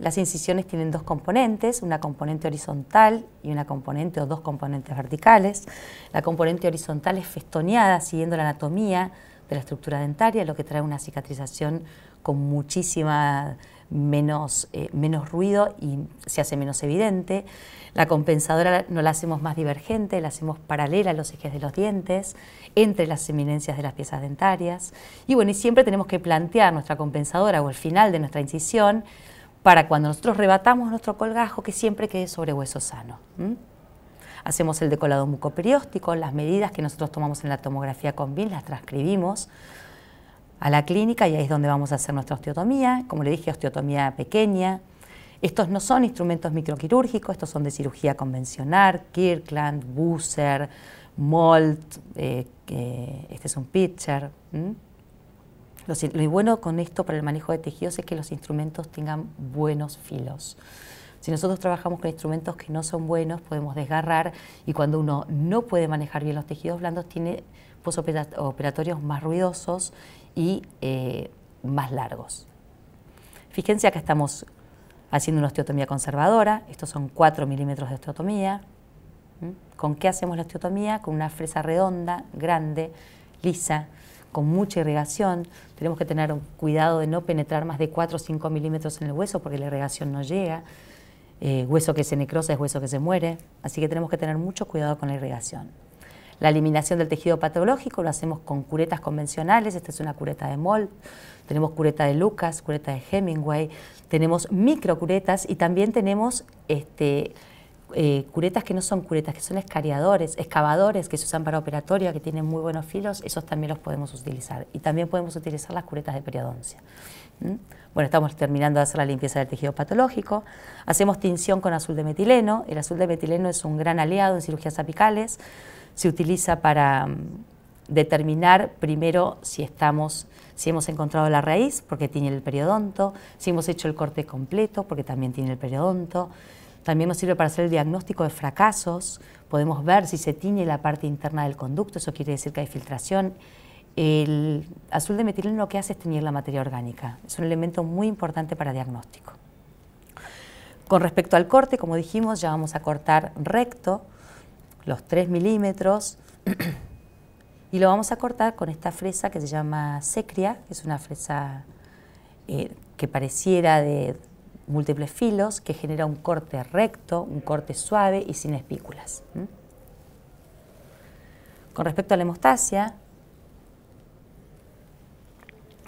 [SPEAKER 3] las incisiones tienen dos componentes, una componente horizontal y una componente o dos componentes verticales. La componente horizontal es festoneada siguiendo la anatomía de la estructura dentaria, lo que trae una cicatrización con muchísima menos, eh, menos ruido y se hace menos evidente. La compensadora no la hacemos más divergente, la hacemos paralela a los ejes de los dientes, entre las eminencias de las piezas dentarias. Y bueno, y siempre tenemos que plantear nuestra compensadora o el final de nuestra incisión para cuando nosotros rebatamos nuestro colgajo que siempre quede sobre hueso sano. Hacemos el decolado mucoperióstico, las medidas que nosotros tomamos en la tomografía con BIN las transcribimos a la clínica y ahí es donde vamos a hacer nuestra osteotomía, como le dije, osteotomía pequeña. Estos no son instrumentos microquirúrgicos, estos son de cirugía convencional, Kirkland, Busser, Molt, eh, este es un pitcher lo bueno con esto para el manejo de tejidos es que los instrumentos tengan buenos filos. Si nosotros trabajamos con instrumentos que no son buenos, podemos desgarrar y cuando uno no puede manejar bien los tejidos blandos, tiene posoperatorios más ruidosos y eh, más largos. Fíjense, acá estamos haciendo una osteotomía conservadora, estos son 4 milímetros de osteotomía. ¿Mm? ¿Con qué hacemos la osteotomía? Con una fresa redonda, grande, lisa, con mucha irrigación. Tenemos que tener cuidado de no penetrar más de 4 o 5 milímetros en el hueso porque la irrigación no llega. Eh, hueso que se necrosa es hueso que se muere. Así que tenemos que tener mucho cuidado con la irrigación. La eliminación del tejido patológico lo hacemos con curetas convencionales. Esta es una cureta de molt tenemos cureta de Lucas, cureta de Hemingway, tenemos microcuretas y también tenemos este, eh, curetas que no son curetas, que son escariadores, excavadores que se usan para operatoria, que tienen muy buenos filos, esos también los podemos utilizar. Y también podemos utilizar las curetas de periodoncia. Bueno, estamos terminando de hacer la limpieza del tejido patológico. Hacemos tinción con azul de metileno. El azul de metileno es un gran aliado en cirugías apicales. Se utiliza para mm, determinar primero si estamos, si hemos encontrado la raíz, porque tiene el periodonto, si hemos hecho el corte completo, porque también tiene el periodonto, también nos sirve para hacer el diagnóstico de fracasos, podemos ver si se tiñe la parte interna del conducto, eso quiere decir que hay filtración. El azul de metileno lo que hace es teñir la materia orgánica, es un elemento muy importante para diagnóstico. Con respecto al corte, como dijimos, ya vamos a cortar recto, los 3 milímetros, [clears throat] y lo vamos a cortar con esta fresa que se llama secria, que es una fresa eh, que pareciera de múltiples filos que genera un corte recto, un corte suave y sin espículas. Con respecto a la hemostasia,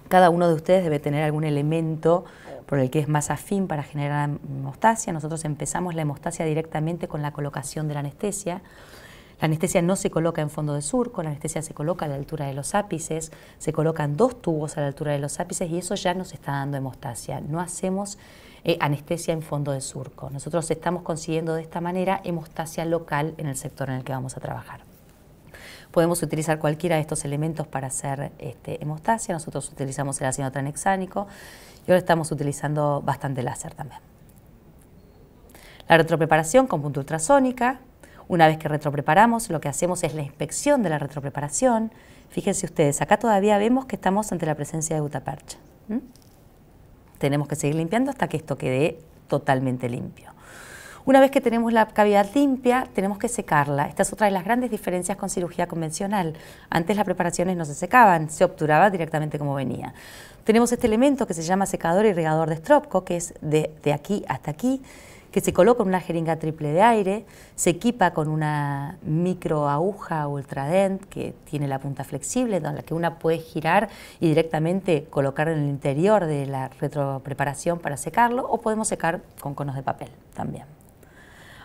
[SPEAKER 3] cada uno de ustedes debe tener algún elemento por el que es más afín para generar hemostasia. Nosotros empezamos la hemostasia directamente con la colocación de la anestesia. La anestesia no se coloca en fondo de surco, la anestesia se coloca a la altura de los ápices, se colocan dos tubos a la altura de los ápices y eso ya nos está dando hemostasia. No hacemos eh, anestesia en fondo de surco. Nosotros estamos consiguiendo de esta manera hemostasia local en el sector en el que vamos a trabajar. Podemos utilizar cualquiera de estos elementos para hacer este, hemostasia. Nosotros utilizamos el ácido tranexánico y ahora estamos utilizando bastante láser también. La retropreparación con punta ultrasónica. Una vez que retropreparamos, lo que hacemos es la inspección de la retropreparación. Fíjense ustedes, acá todavía vemos que estamos ante la presencia de gutapercha tenemos que seguir limpiando hasta que esto quede totalmente limpio. Una vez que tenemos la cavidad limpia, tenemos que secarla. Esta es otra de las grandes diferencias con cirugía convencional. Antes las preparaciones no se secaban, se obturaba directamente como venía. Tenemos este elemento que se llama secador y regador de estropco, que es de aquí hasta aquí, que se coloca en una jeringa triple de aire, se equipa con una micro aguja ultradent que tiene la punta flexible, donde la que una puede girar y directamente colocar en el interior de la retropreparación para secarlo, o podemos secar con conos de papel también.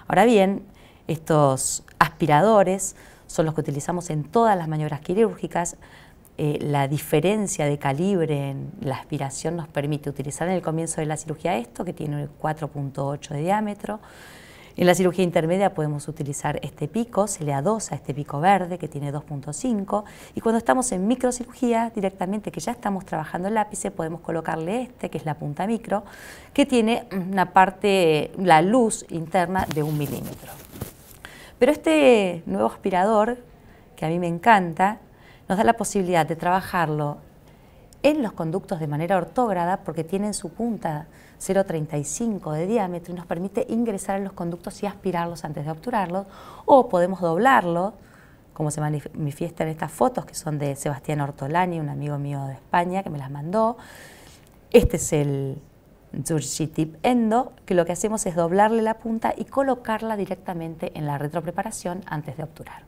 [SPEAKER 3] Ahora bien, estos aspiradores son los que utilizamos en todas las maniobras quirúrgicas, eh, la diferencia de calibre en la aspiración nos permite utilizar en el comienzo de la cirugía esto, que tiene 4.8 de diámetro. En la cirugía intermedia podemos utilizar este pico, se le adosa este pico verde que tiene 2.5 y cuando estamos en microcirugía directamente, que ya estamos trabajando el lápice podemos colocarle este que es la punta micro, que tiene una parte, la luz interna de un milímetro. Pero este nuevo aspirador, que a mí me encanta, nos da la posibilidad de trabajarlo en los conductos de manera ortógrada porque tienen su punta 0,35 de diámetro y nos permite ingresar en los conductos y aspirarlos antes de obturarlos o podemos doblarlo como se manifiesta en estas fotos que son de Sebastián Ortolani, un amigo mío de España que me las mandó. Este es el Tip Endo, que lo que hacemos es doblarle la punta y colocarla directamente en la retropreparación antes de obturar.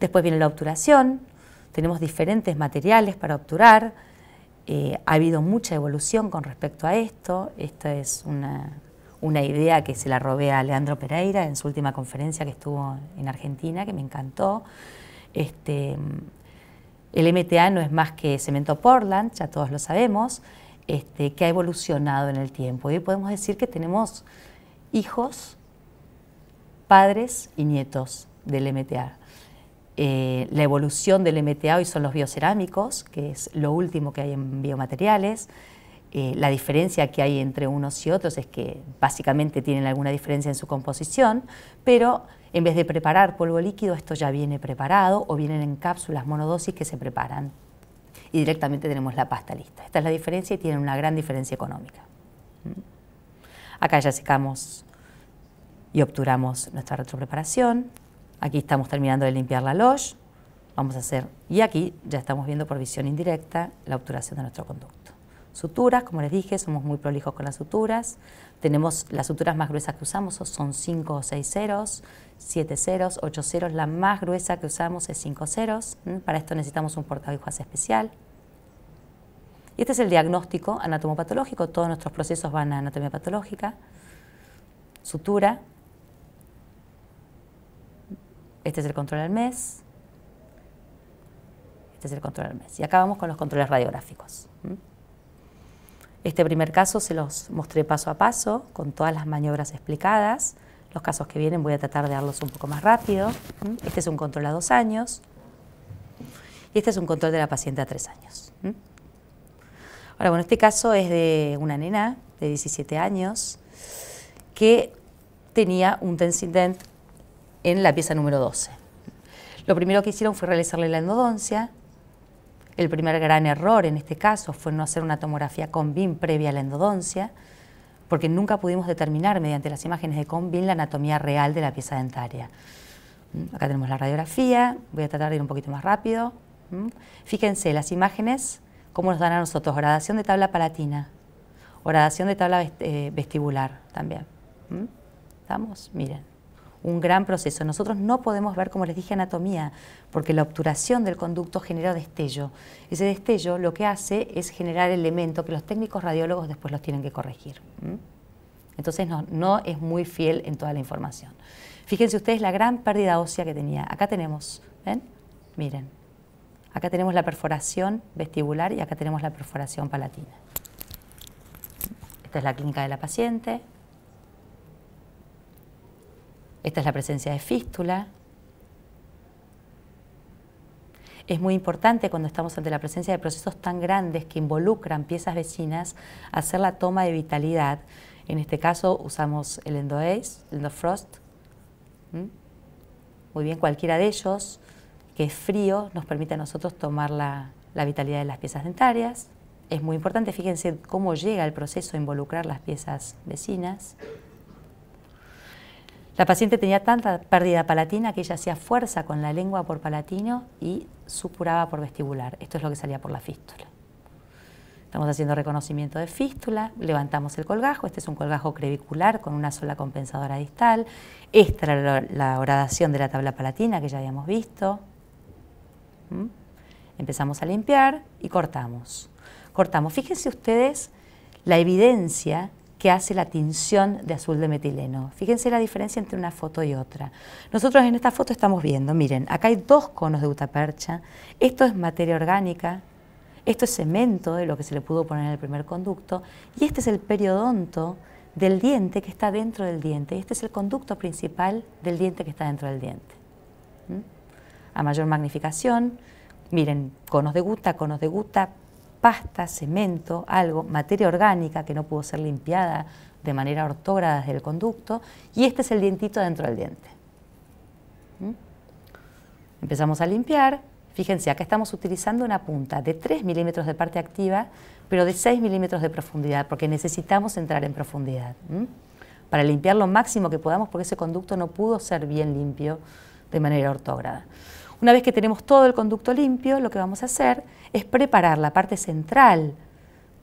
[SPEAKER 3] Después viene la obturación, tenemos diferentes materiales para obturar, eh, ha habido mucha evolución con respecto a esto, esta es una, idea que se la robé a Leandro Pereira en su última conferencia que estuvo en Argentina, que me encantó. Este, el MTA no es más que cemento Portland, ya todos lo sabemos, este, que ha evolucionado en el tiempo. Hoy podemos decir que tenemos hijos, padres y nietos del MTA. Eh, la evolución del MTA hoy son los biocerámicos, que es lo último que hay en biomateriales. Eh, la diferencia que hay entre unos y otros es que básicamente tienen alguna diferencia en su composición, pero en vez de preparar polvo líquido, esto ya viene preparado o vienen en cápsulas monodosis que se preparan y directamente tenemos la pasta lista. Esta es la diferencia y tiene una gran diferencia económica. ¿Mm? Acá ya secamos y obturamos nuestra retropreparación. Aquí estamos terminando de limpiar la loge, vamos a hacer, y aquí ya estamos viendo por visión indirecta la obturación de nuestro conducto. Suturas, como les dije, somos muy prolijos con las suturas. Tenemos las suturas más gruesas que usamos, son 5 o 6 ceros, 7 ceros, 8 ceros. La más gruesa que usamos es 5 ceros. Mm, para esto necesitamos un portaguijas especial. Y este es el diagnóstico anatomopatológico. Todos nuestros procesos van a anatomía patológica. Sutura, este es el control al mes. Este es el control al mes. Y acá vamos con los controles radiográficos. Este primer caso se los mostré paso a paso, con todas las maniobras explicadas. Los casos que vienen voy a tratar de darlos un poco más rápido. Este es un control a dos años. Y este es un control de la paciente a tres años. Ahora, bueno, este caso es de una nena de 17 años que tenía un tensident en la pieza número 12. Lo primero que hicieron fue realizarle la endodoncia. El primer gran error en este caso fue no hacer una tomografía con BIM previa a la endodoncia, porque nunca pudimos determinar mediante las imágenes de BIM la anatomía real de la pieza dentaria. Mm, acá tenemos la radiografía, voy a tratar de ir un poquito más rápido. Mm, fíjense, las imágenes, cómo nos dan a nosotros, gradación de tabla palatina, gradación de tabla eh, vestibular también. Mm, ¿Estamos? Miren un gran proceso. Nosotros no podemos ver, como les dije, anatomía, porque la obturación del conducto genera destello. Ese destello lo que hace es generar elementos que los técnicos radiólogos después los tienen que corregir. Entonces no, no es muy fiel en toda la información. Fíjense ustedes la gran pérdida ósea que tenía. Acá tenemos, ¿ven? Miren. Acá tenemos la perforación vestibular y acá tenemos la perforación palatina. Esta es la clínica de la paciente, esta es la presencia de fístula. Es muy importante cuando estamos ante la presencia de procesos tan grandes que involucran piezas vecinas hacer la toma de vitalidad. En este caso usamos el endoace, el endofrost. Muy bien, cualquiera de ellos que es frío nos permite a nosotros tomar la, la vitalidad de las piezas dentarias. Es muy importante, fíjense cómo llega el proceso a involucrar las piezas vecinas. La paciente tenía tanta pérdida palatina que ella hacía fuerza con la lengua por palatino y supuraba por vestibular. Esto es lo que salía por la fístula. Estamos haciendo reconocimiento de fístula, levantamos el colgajo, este es un colgajo crevicular con una sola compensadora distal. Extra la gradación de la tabla palatina que ya habíamos visto. ¿Mm? Empezamos a limpiar y cortamos. Cortamos. Fíjense ustedes la evidencia que hace la tinción de azul de metileno. Fíjense la diferencia entre una foto y otra. Nosotros en esta foto estamos viendo, miren, acá hay dos conos de gutapercha, esto es materia orgánica, esto es cemento de lo que se le pudo poner en el primer conducto y este es el periodonto del diente que está dentro del diente. Este es el conducto principal del diente que está dentro del diente. A mayor magnificación, miren, conos de guta, conos de guta, pasta, cemento, algo, materia orgánica que no pudo ser limpiada de manera ortógrada del el conducto, y este es el dientito dentro del diente. ¿Mm? Empezamos a limpiar, fíjense, acá estamos utilizando una punta de 3 milímetros de parte activa, pero de 6 milímetros de profundidad, porque necesitamos entrar en profundidad, para limpiar lo máximo que podamos, porque ese conducto no pudo ser bien limpio de manera ortógrada. Una vez que tenemos todo el conducto limpio, lo que vamos a hacer es preparar la parte central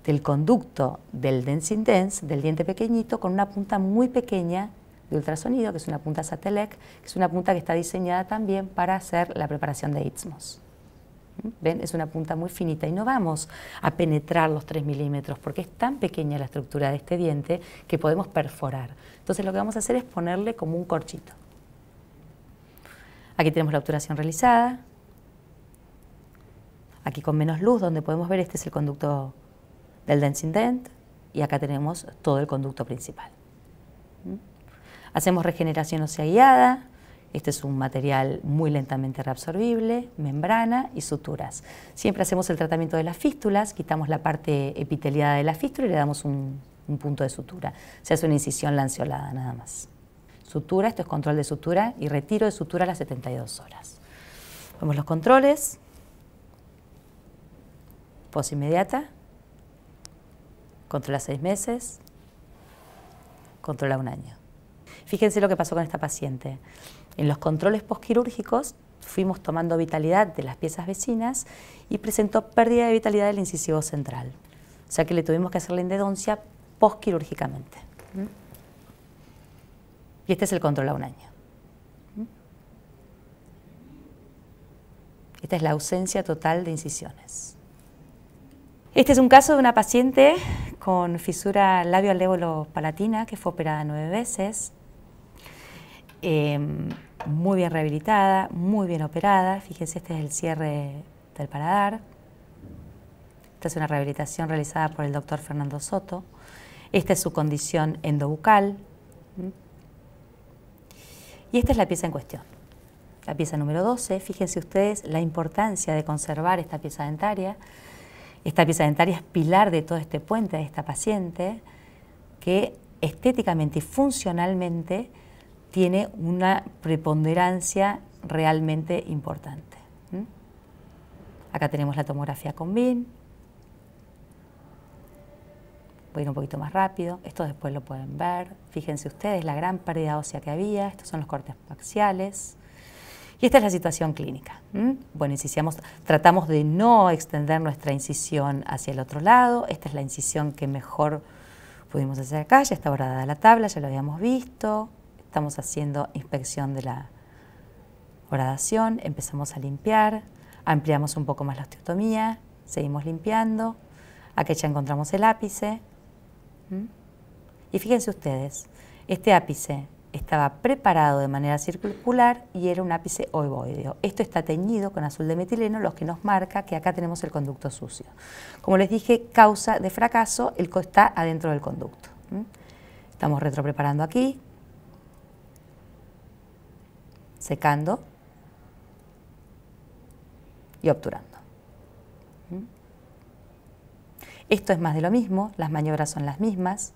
[SPEAKER 3] del conducto del in dense, del diente pequeñito, con una punta muy pequeña de ultrasonido, que es una punta Satelec, que es una punta que está diseñada también para hacer la preparación de istmos. ¿Mm? ¿Ven? Es una punta muy finita y no vamos a penetrar los 3 milímetros porque es tan pequeña la estructura de este diente que podemos perforar. Entonces lo que vamos a hacer es ponerle como un corchito. Aquí tenemos la obturación realizada, aquí con menos luz, donde podemos ver este es el conducto del dancing dent y acá tenemos todo el conducto principal. ¿Mm? Hacemos regeneración ósea este es un material muy lentamente reabsorbible, membrana y suturas. Siempre hacemos el tratamiento de las fístulas, quitamos la parte epiteliada de la fístula y le damos un, un punto de sutura. Se hace una incisión lanceolada nada más. Sutura, esto es control de sutura y retiro de sutura a las 72 horas. Vemos los controles, pos inmediata, controla seis meses, controla un año. Fíjense lo que pasó con esta paciente. En los controles posquirúrgicos fuimos tomando vitalidad de las piezas vecinas y presentó pérdida de vitalidad del incisivo central. O sea que le tuvimos que hacer la indedoncia posquirúrgicamente. Y este es el control a un año. Esta es la ausencia total de incisiones. Este es un caso de una paciente con fisura labio palatina que fue operada nueve veces, em, muy bien rehabilitada, muy bien operada. Fíjense, este es el cierre del paradar. Esta es una rehabilitación realizada por el doctor Fernando Soto. Esta es su condición endobucal. Y esta es la pieza en cuestión. La pieza número 12. Fíjense ustedes la importancia de conservar esta pieza dentaria. Esta pieza dentaria es pilar de todo este puente, de esta paciente, que estéticamente y funcionalmente tiene una preponderancia realmente importante. Acá tenemos la tomografía con bin. Voy a ir un poquito más rápido. Esto después lo pueden ver. Fíjense ustedes la gran pérdida ósea que había. Estos son los cortes axiales. Y esta es la situación clínica. Bueno, tratamos de no extender nuestra incisión hacia el otro lado. Esta es la incisión que mejor pudimos hacer acá, ya está borrada la tabla, ya lo habíamos visto. Estamos haciendo inspección de la horadación. empezamos a limpiar, ampliamos un poco más la osteotomía, seguimos limpiando, aquí ya encontramos el ápice. Y fíjense ustedes, este ápice estaba preparado de manera circular y era un ápice ovoideo. Esto está teñido con azul de metileno, lo que nos marca que acá tenemos el conducto sucio. Como les dije, causa de fracaso, el está adentro del conducto. Estamos retropreparando aquí, secando y obturando. Esto es más de lo mismo, las maniobras son las mismas.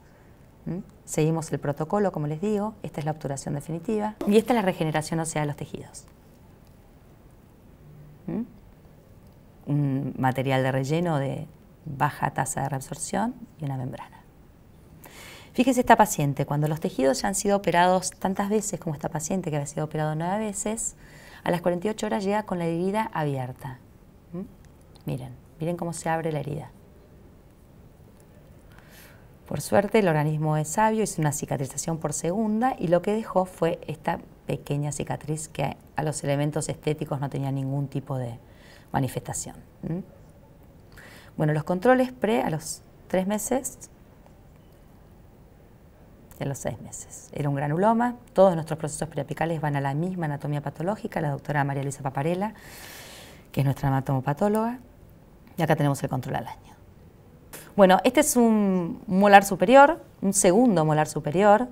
[SPEAKER 3] Seguimos el protocolo, como les digo, esta es la obturación definitiva y esta es la regeneración ósea de los tejidos. ¿Mm? Un material de relleno de baja tasa de reabsorción y una membrana. Fíjese esta paciente, cuando los tejidos ya han sido operados tantas veces como esta paciente que había sido operado nueve veces, a las 48 horas llega con la herida abierta. ¿Mm? Miren, miren cómo se abre la herida. Por suerte el organismo es sabio, hizo una cicatrización por segunda y lo que dejó fue esta pequeña cicatriz que a los elementos estéticos no tenía ningún tipo de manifestación. Bueno, los controles pre a los tres meses y a los seis meses. Era un granuloma, todos nuestros procesos preapicales van a la misma anatomía patológica, la doctora María Luisa Paparela, que es nuestra anatomopatóloga, y acá tenemos el control al año. Bueno, este es un molar superior, un segundo molar superior.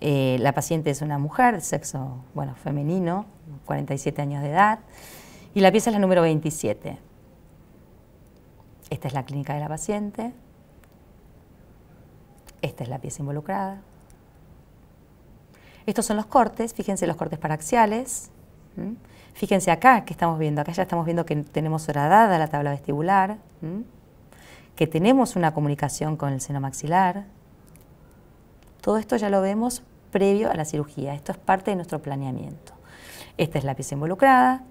[SPEAKER 3] Eh, la paciente es una mujer, sexo bueno, femenino, 47 años de edad. Y la pieza es la número 27. Esta es la clínica de la paciente. Esta es la pieza involucrada. Estos son los cortes, fíjense los cortes paraxiales. Fíjense acá que estamos viendo, acá ya estamos viendo que tenemos horadada la tabla vestibular que tenemos una comunicación con el seno maxilar. Todo esto ya lo vemos previo a la cirugía. Esto es parte de nuestro planeamiento. Esta es la pieza involucrada.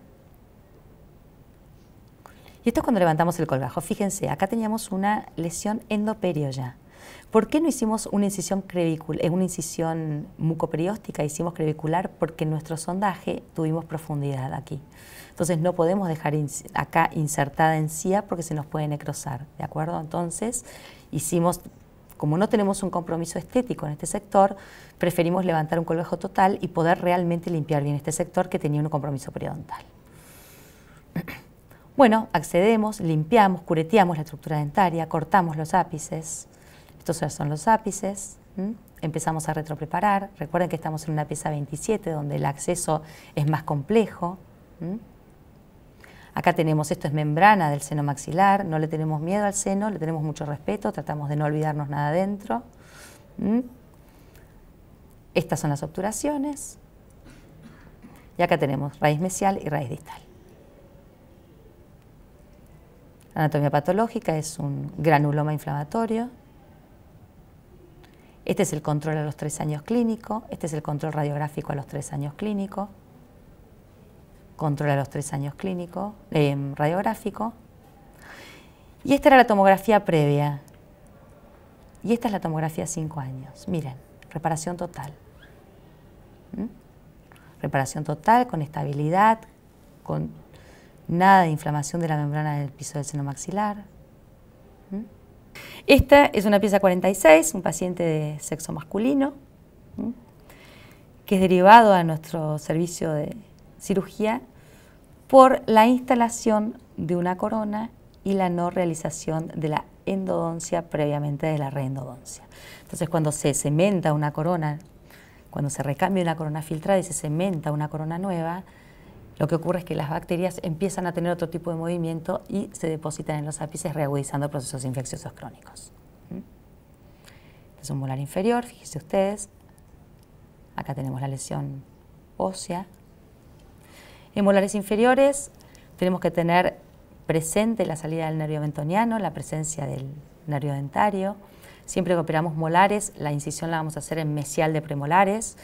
[SPEAKER 3] Y esto es cuando levantamos el colgajo. Fíjense, acá teníamos una lesión endoperio ya. ¿Por qué no hicimos una incisión, eh, una incisión mucoperióstica? Hicimos crevicular porque en nuestro sondaje tuvimos profundidad aquí. Entonces no podemos dejar acá insertada encía porque se nos puede necrosar, ¿de acuerdo? Entonces hicimos, como no tenemos un compromiso estético en este sector, preferimos levantar un colgajo total y poder realmente limpiar bien este sector que tenía un compromiso periodontal. [clears throat] Bueno, accedemos, limpiamos, cureteamos la estructura dentaria, cortamos los ápices. Estos son los ápices. Empezamos a retropreparar. Recuerden que estamos en una pieza 27 donde el acceso es más complejo. Acá tenemos, esto es membrana del seno maxilar, no le tenemos miedo al seno, le tenemos mucho respeto, tratamos de no olvidarnos nada adentro. ¿Mm? Estas son las obturaciones. Y acá tenemos raíz mesial y raíz distal. Anatomía patológica es un granuloma inflamatorio. Este es el control a los tres años clínico, este es el control radiográfico a los tres años clínico controla los tres años clínicos, em, radiográfico. Y esta era la tomografía previa. Y esta es la tomografía cinco años. Miren, reparación total. ¿Mm? Reparación total con estabilidad, con nada de inflamación de la membrana del piso del seno maxilar. ¿Mm? Esta es una pieza 46, un paciente de sexo masculino, ¿Mm? que es derivado a nuestro servicio de cirugía por la instalación de una corona y la no realización de la endodoncia previamente de la reendodoncia. Entonces, cuando se cementa una corona, cuando se recambia una corona filtrada y se cementa una corona nueva, lo que ocurre es que las bacterias empiezan a tener otro tipo de movimiento y se depositan en los ápices, reagudizando procesos infecciosos crónicos. ¿Mm? Este es un molar inferior, fíjense ustedes. Acá tenemos la lesión ósea en molares inferiores tenemos que tener presente la salida del nervio mentoniano, la presencia del nervio dentario. Siempre que operamos molares, la incisión la vamos a hacer en mesial de premolares.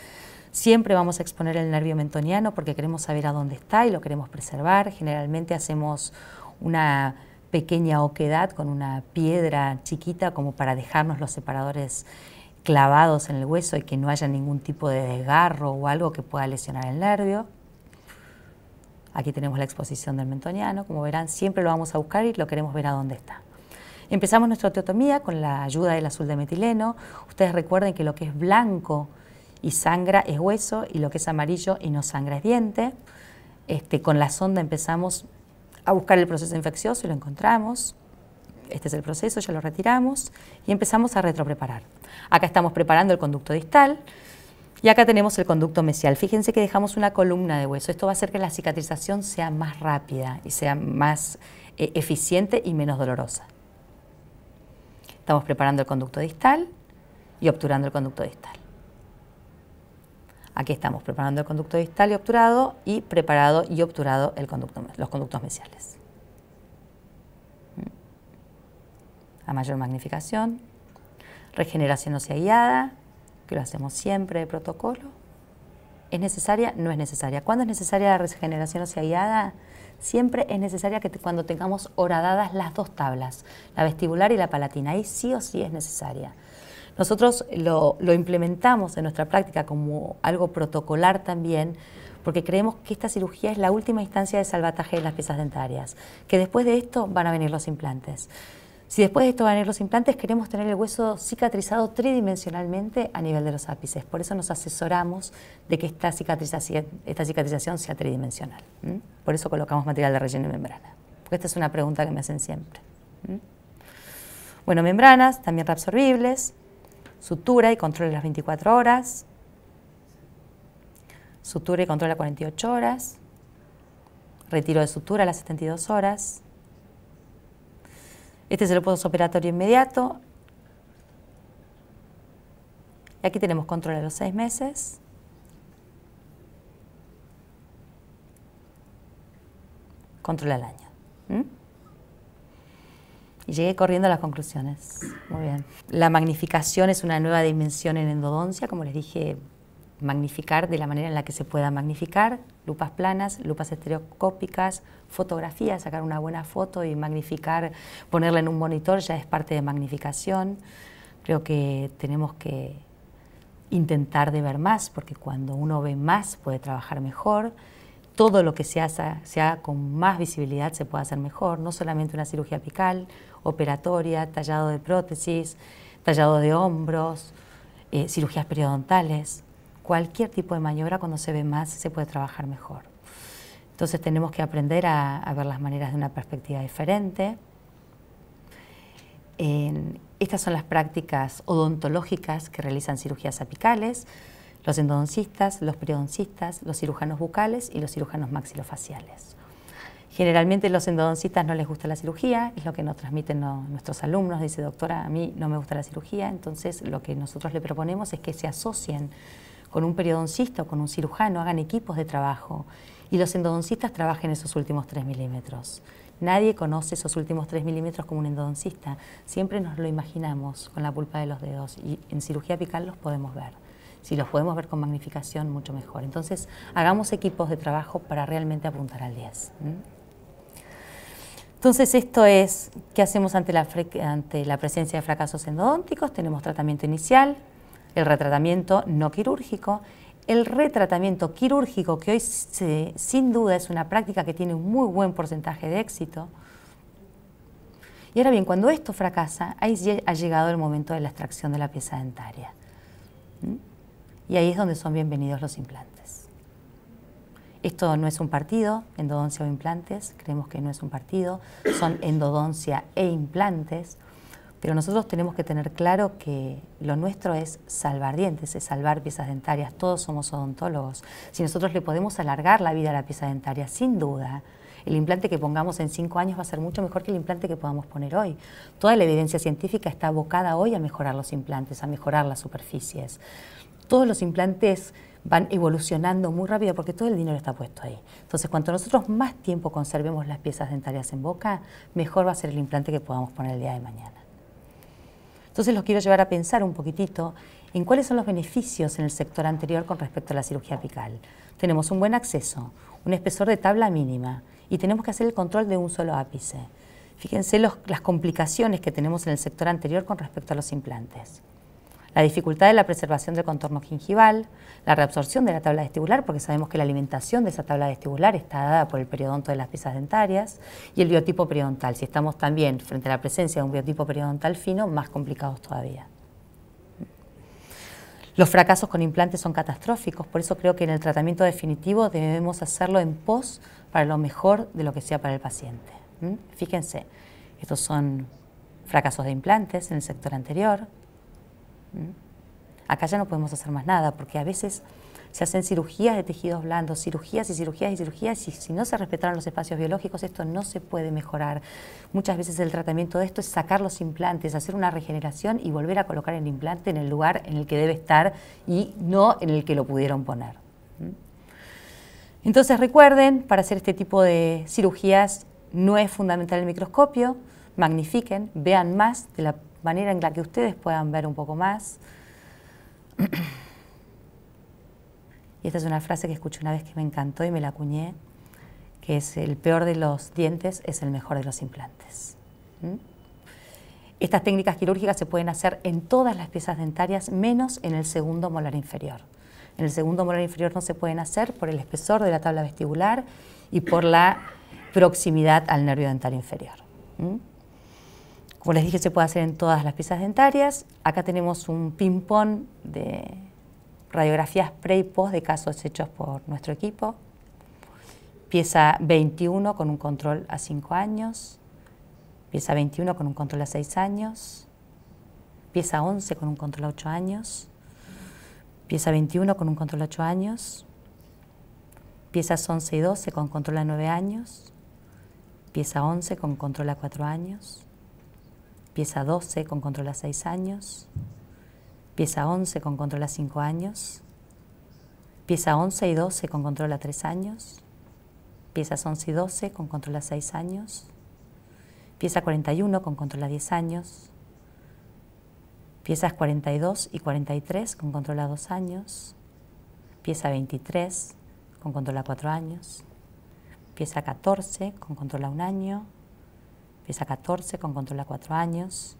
[SPEAKER 3] Siempre vamos a exponer el nervio mentoniano porque queremos saber a dónde está y lo queremos preservar. Generalmente hacemos una pequeña oquedad con una piedra chiquita como para dejarnos los separadores clavados en el hueso y que no haya ningún tipo de desgarro o algo que pueda lesionar el nervio. Aquí tenemos la exposición del mentoniano, como verán, siempre lo vamos a buscar y lo queremos ver a dónde está. Empezamos nuestra teotomía con la ayuda del azul de metileno. Ustedes recuerden que lo que es blanco y sangra es hueso y lo que es amarillo y no sangra es diente. Este, con la sonda empezamos a buscar el proceso infeccioso y lo encontramos. Este es el proceso, ya lo retiramos y empezamos a retropreparar. Acá estamos preparando el conducto distal. Y acá tenemos el conducto mesial. Fíjense que dejamos una columna de hueso. Esto va a hacer que la cicatrización sea más rápida y sea más eh, eficiente y menos dolorosa. Estamos preparando el conducto distal y obturando el conducto distal. Aquí estamos preparando el conducto distal y obturado y preparado y obturado el conducto, los conductos mesiales. Mm. A mayor magnificación, regeneración sea guiada, que lo hacemos siempre de protocolo. ¿Es necesaria? No es necesaria. ¿Cuándo es necesaria la regeneración sea guiada? Siempre es necesaria que cuando tengamos horadadas las dos tablas, la vestibular y la palatina. Ahí sí o sí es necesaria. Nosotros lo, lo implementamos en nuestra práctica como algo protocolar también, porque creemos que esta cirugía es la última instancia de salvataje de las piezas dentarias, que después de esto van a venir los implantes. Si después de esto van a ir los implantes, queremos tener el hueso cicatrizado tridimensionalmente a nivel de los ápices. Por eso nos asesoramos de que esta, cicatrización, sea tridimensional. Por eso colocamos material de relleno y membrana. Porque esta es una pregunta que me hacen siempre. Bueno, membranas, también reabsorbibles, sutura y control a las 24 horas, sutura y control a 48 horas, retiro de sutura a las 72 horas, este es el operatorio inmediato. Y aquí tenemos control a los seis meses. Control al año. Y llegué corriendo a las conclusiones. Muy bien. La magnificación es una nueva dimensión en endodoncia, como les dije magnificar de la manera en la que se pueda magnificar, lupas planas, lupas estereoscópicas, fotografía, sacar una buena foto y magnificar, ponerla en un monitor ya es parte de magnificación. Creo que tenemos que intentar de ver más, porque cuando uno ve más puede trabajar mejor. Todo lo que se haga, se con más visibilidad se puede hacer mejor, no solamente una cirugía apical, operatoria, tallado de prótesis, tallado de hombros, eh, cirugías periodontales cualquier tipo de maniobra cuando se ve más se puede trabajar mejor. Entonces tenemos que aprender a, ver las maneras de una perspectiva diferente. estas son las prácticas odontológicas que realizan cirugías apicales, los endodoncistas, los periodoncistas, los cirujanos bucales y los cirujanos maxilofaciales. Generalmente los endodoncistas no les gusta la cirugía, es lo que nos transmiten nuestros alumnos, dice doctora, a mí no me gusta la cirugía, entonces lo que nosotros le proponemos es que se asocien con un periodoncista o con un cirujano, hagan equipos de trabajo y los endodoncistas trabajen esos últimos 3 milímetros. Nadie conoce esos últimos 3 milímetros como un endodoncista. Siempre nos lo imaginamos con la pulpa de los dedos y en cirugía apical los podemos ver. Si los podemos ver con magnificación, mucho mejor. Entonces, hagamos equipos de trabajo para realmente apuntar al 10. Entonces, esto es qué hacemos ante la presencia de fracasos endodónticos. Tenemos tratamiento inicial, el retratamiento no quirúrgico, el retratamiento quirúrgico, que hoy sin duda es una práctica que tiene un muy buen porcentaje de éxito. Y ahora bien, cuando esto fracasa, ahí ha llegado el momento de la extracción de la pieza dentaria. Y ahí es donde son bienvenidos los implantes. Esto no es un partido, endodoncia o implantes, creemos que no es un partido, son endodoncia e implantes. Pero nosotros tenemos que tener claro que lo nuestro es salvar dientes, es salvar piezas dentarias. Todos somos odontólogos. Si nosotros le podemos alargar la vida a la pieza dentaria, sin duda, el implante que pongamos en cinco años va a ser mucho mejor que el implante que podamos poner hoy. Toda la evidencia científica está abocada hoy a mejorar los implantes, a mejorar las superficies. Todos los implantes van evolucionando muy rápido porque todo el dinero está puesto ahí. Entonces, cuanto nosotros más tiempo conservemos las piezas dentarias en boca, mejor va a ser el implante que podamos poner el día de mañana. Entonces los quiero llevar a pensar un poquitito en cuáles son los beneficios en el sector anterior con respecto a la cirugía apical. Tenemos un buen acceso, un espesor de tabla mínima y tenemos que hacer el control de un solo ápice. Fíjense las complicaciones que tenemos en el sector anterior con respecto a los implantes la dificultad de la preservación del contorno gingival, la reabsorción de la tabla vestibular, porque sabemos que la alimentación de esa tabla vestibular está dada por el periodonto de las piezas dentarias, y el biotipo periodontal. Si estamos también frente a la presencia de un biotipo periodontal fino, más complicados todavía. Los fracasos con implantes son catastróficos, por eso creo que en el tratamiento definitivo debemos hacerlo en pos para lo mejor de lo que sea para el paciente. Fíjense, estos son fracasos de implantes en el sector anterior, Mm. Acá ya no podemos hacer más nada, porque a veces se hacen cirugías de tejidos blandos, cirugías y cirugías y cirugías, y si no se respetaron los espacios biológicos, esto no se puede mejorar. Muchas veces el tratamiento de esto es sacar los implantes, hacer una regeneración y volver a colocar el implante en el lugar en el que debe estar y no en el que lo pudieron poner. Mm. Entonces recuerden, para hacer este tipo de cirugías no es fundamental el microscopio, magnifiquen, vean más de la manera en la que ustedes puedan ver un poco más. [clears throat] Y esta es una frase que escuché una vez que me encantó y me la acuñé, que es el peor de los dientes es el mejor de los implantes. ¿Mm? Estas técnicas quirúrgicas se pueden hacer en todas las piezas dentarias, menos en el segundo molar inferior. En el segundo molar inferior no se pueden hacer por el espesor de la tabla vestibular y por la proximidad al nervio dental inferior. ¿Mm? Como les dije, se puede hacer en todas las piezas dentarias. Acá tenemos un ping-pong de radiografías pre y post de casos hechos por nuestro equipo. Pieza 21 con un control a 5 años. Pieza 21 con un control a 6 años. Pieza 11 con un control a 8 años. Pieza 21 con un control a 8 años. Piezas 11 y 12 con control a 9 años. Pieza 11 con control a 4 años pieza 12 con control a 6 años, pieza 11 con control a 5 años, pieza 11 y 12 con control a 3 años, piezas 11 y 12 con control a 6 años, pieza 41 con control a 10 años, piezas 42 y 43 con control a 2 años, pieza 23 con control a 4 años, pieza 14 con control a 1 año, Pieza 14 con control a 4 años.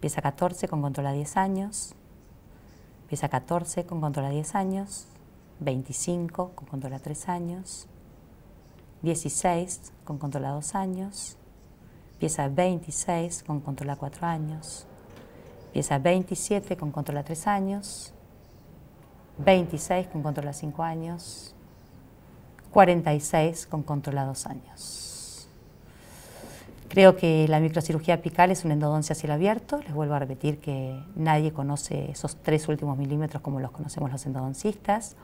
[SPEAKER 3] Pieza 14 con control a 10 años. Pieza 14 con control a 10 años. 25 con control a 3 años. 16 con control a 2 años. Pieza 26 con control a 4 años. Pieza 27 con control a 3 años. 26 con control a 5 años. 46 con control a 2 años. Creo que la microcirugía apical es una endodoncia a cielo abierto. Les vuelvo a repetir que nadie conoce esos tres últimos milímetros como los conocemos los endodoncistas.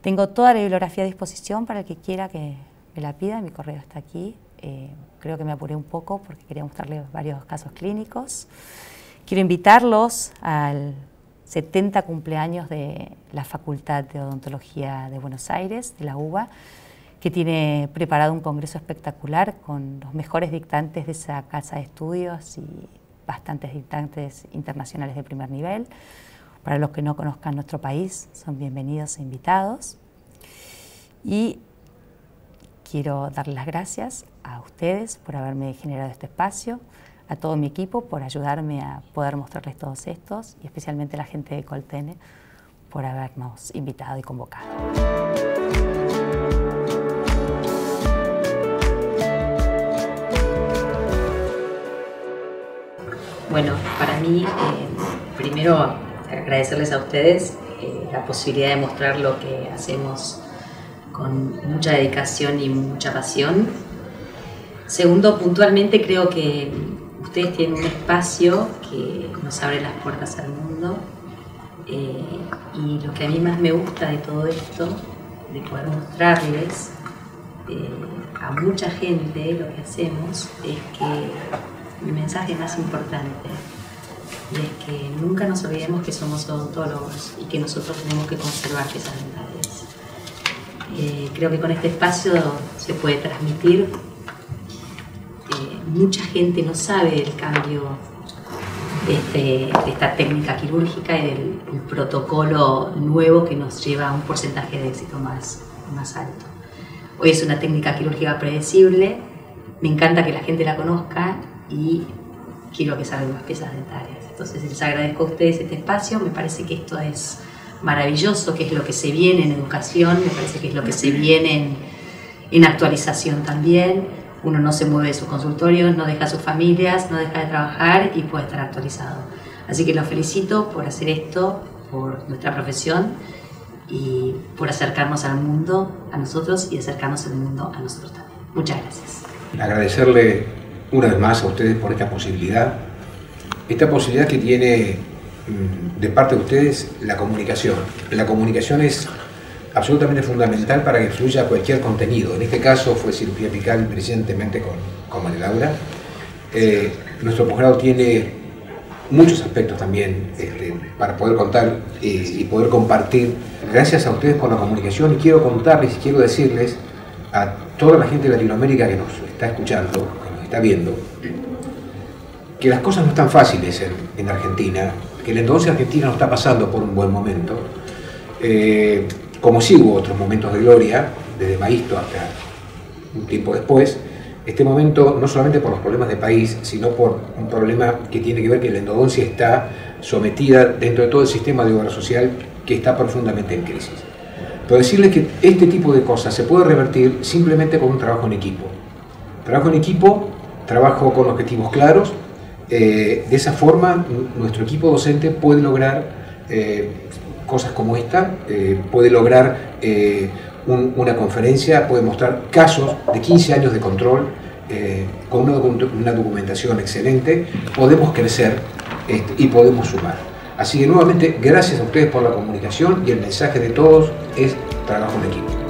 [SPEAKER 3] Tengo toda la bibliografía a disposición para el que quiera que me la pida. Mi correo está aquí. Eh, creo que me apuré un poco porque quería mostrarles varios casos clínicos. Quiero invitarlos al 70 cumpleaños de la Facultad de Odontología de Buenos Aires, de la UBA que tiene preparado un congreso espectacular con los mejores dictantes de esa casa de estudios y bastantes dictantes internacionales de primer nivel. Para los que no conozcan nuestro país, son bienvenidos e invitados. Y quiero dar las gracias a ustedes por haberme generado este espacio, a todo mi equipo por ayudarme a poder mostrarles todos estos y especialmente a la gente de Coltene por habernos invitado y convocado. Bueno, para mí, eh, primero agradecerles a ustedes eh, la posibilidad de mostrar lo que hacemos con mucha dedicación y mucha pasión. Segundo, puntualmente creo que ustedes tienen un espacio que nos abre las puertas al mundo eh, y lo que a mí más me gusta de todo esto, de poder mostrarles a mucha gente lo que hacemos, es que mi mensaje más importante. es que nunca nos olvidemos que somos odontólogos y que nosotros tenemos que conservar esas eh, creo que con este espacio se puede transmitir. Eh, mucha gente no sabe el cambio de, este, esta técnica quirúrgica y del el protocolo nuevo que nos lleva a un porcentaje de éxito más, más alto. Hoy es una técnica quirúrgica predecible, me encanta que la gente la conozca y quiero que salgan más piezas de Entonces les agradezco a ustedes este espacio, me parece que esto es maravilloso, que es lo que se viene en educación, me parece que es lo que se viene en, actualización también. Uno no se mueve de su consultorio, no deja a sus familias, no deja de trabajar y puede estar actualizado. Así que los felicito por hacer esto, por nuestra profesión y por acercarnos al mundo, a nosotros y acercarnos al mundo a nosotros también. Muchas gracias.
[SPEAKER 2] Agradecerle una vez más a ustedes por esta posibilidad, esta posibilidad que tiene mm, de parte de ustedes la comunicación. La comunicación es absolutamente fundamental para que fluya cualquier contenido. En este caso fue cirugía apical recientemente con, con María Laura. Eh, nuestro posgrado tiene muchos aspectos también este, para poder contar y, poder compartir. Gracias a ustedes por la comunicación y quiero contarles y quiero decirles a toda la gente de Latinoamérica que nos está escuchando está viendo que las cosas no están fáciles en, Argentina, que la entonces Argentina no está pasando por un buen momento, eh, como sí hubo otros momentos de gloria, desde Maisto hasta un tiempo después, este momento no solamente por los problemas de país, sino por un problema que tiene que ver que la endodoncia está sometida dentro de todo el sistema de obra social que está profundamente en crisis. Pero decirles que este tipo de cosas se puede revertir simplemente con un trabajo en equipo. Trabajo en equipo trabajo con objetivos claros. Eh, de esa forma, nuestro equipo docente puede lograr eh, cosas como esta, eh, puede lograr una conferencia, puede mostrar casos de 15 años de control con una, documentación excelente, podemos crecer este, y podemos sumar. Así que nuevamente, gracias a ustedes por la comunicación y el mensaje de todos es trabajo en equipo.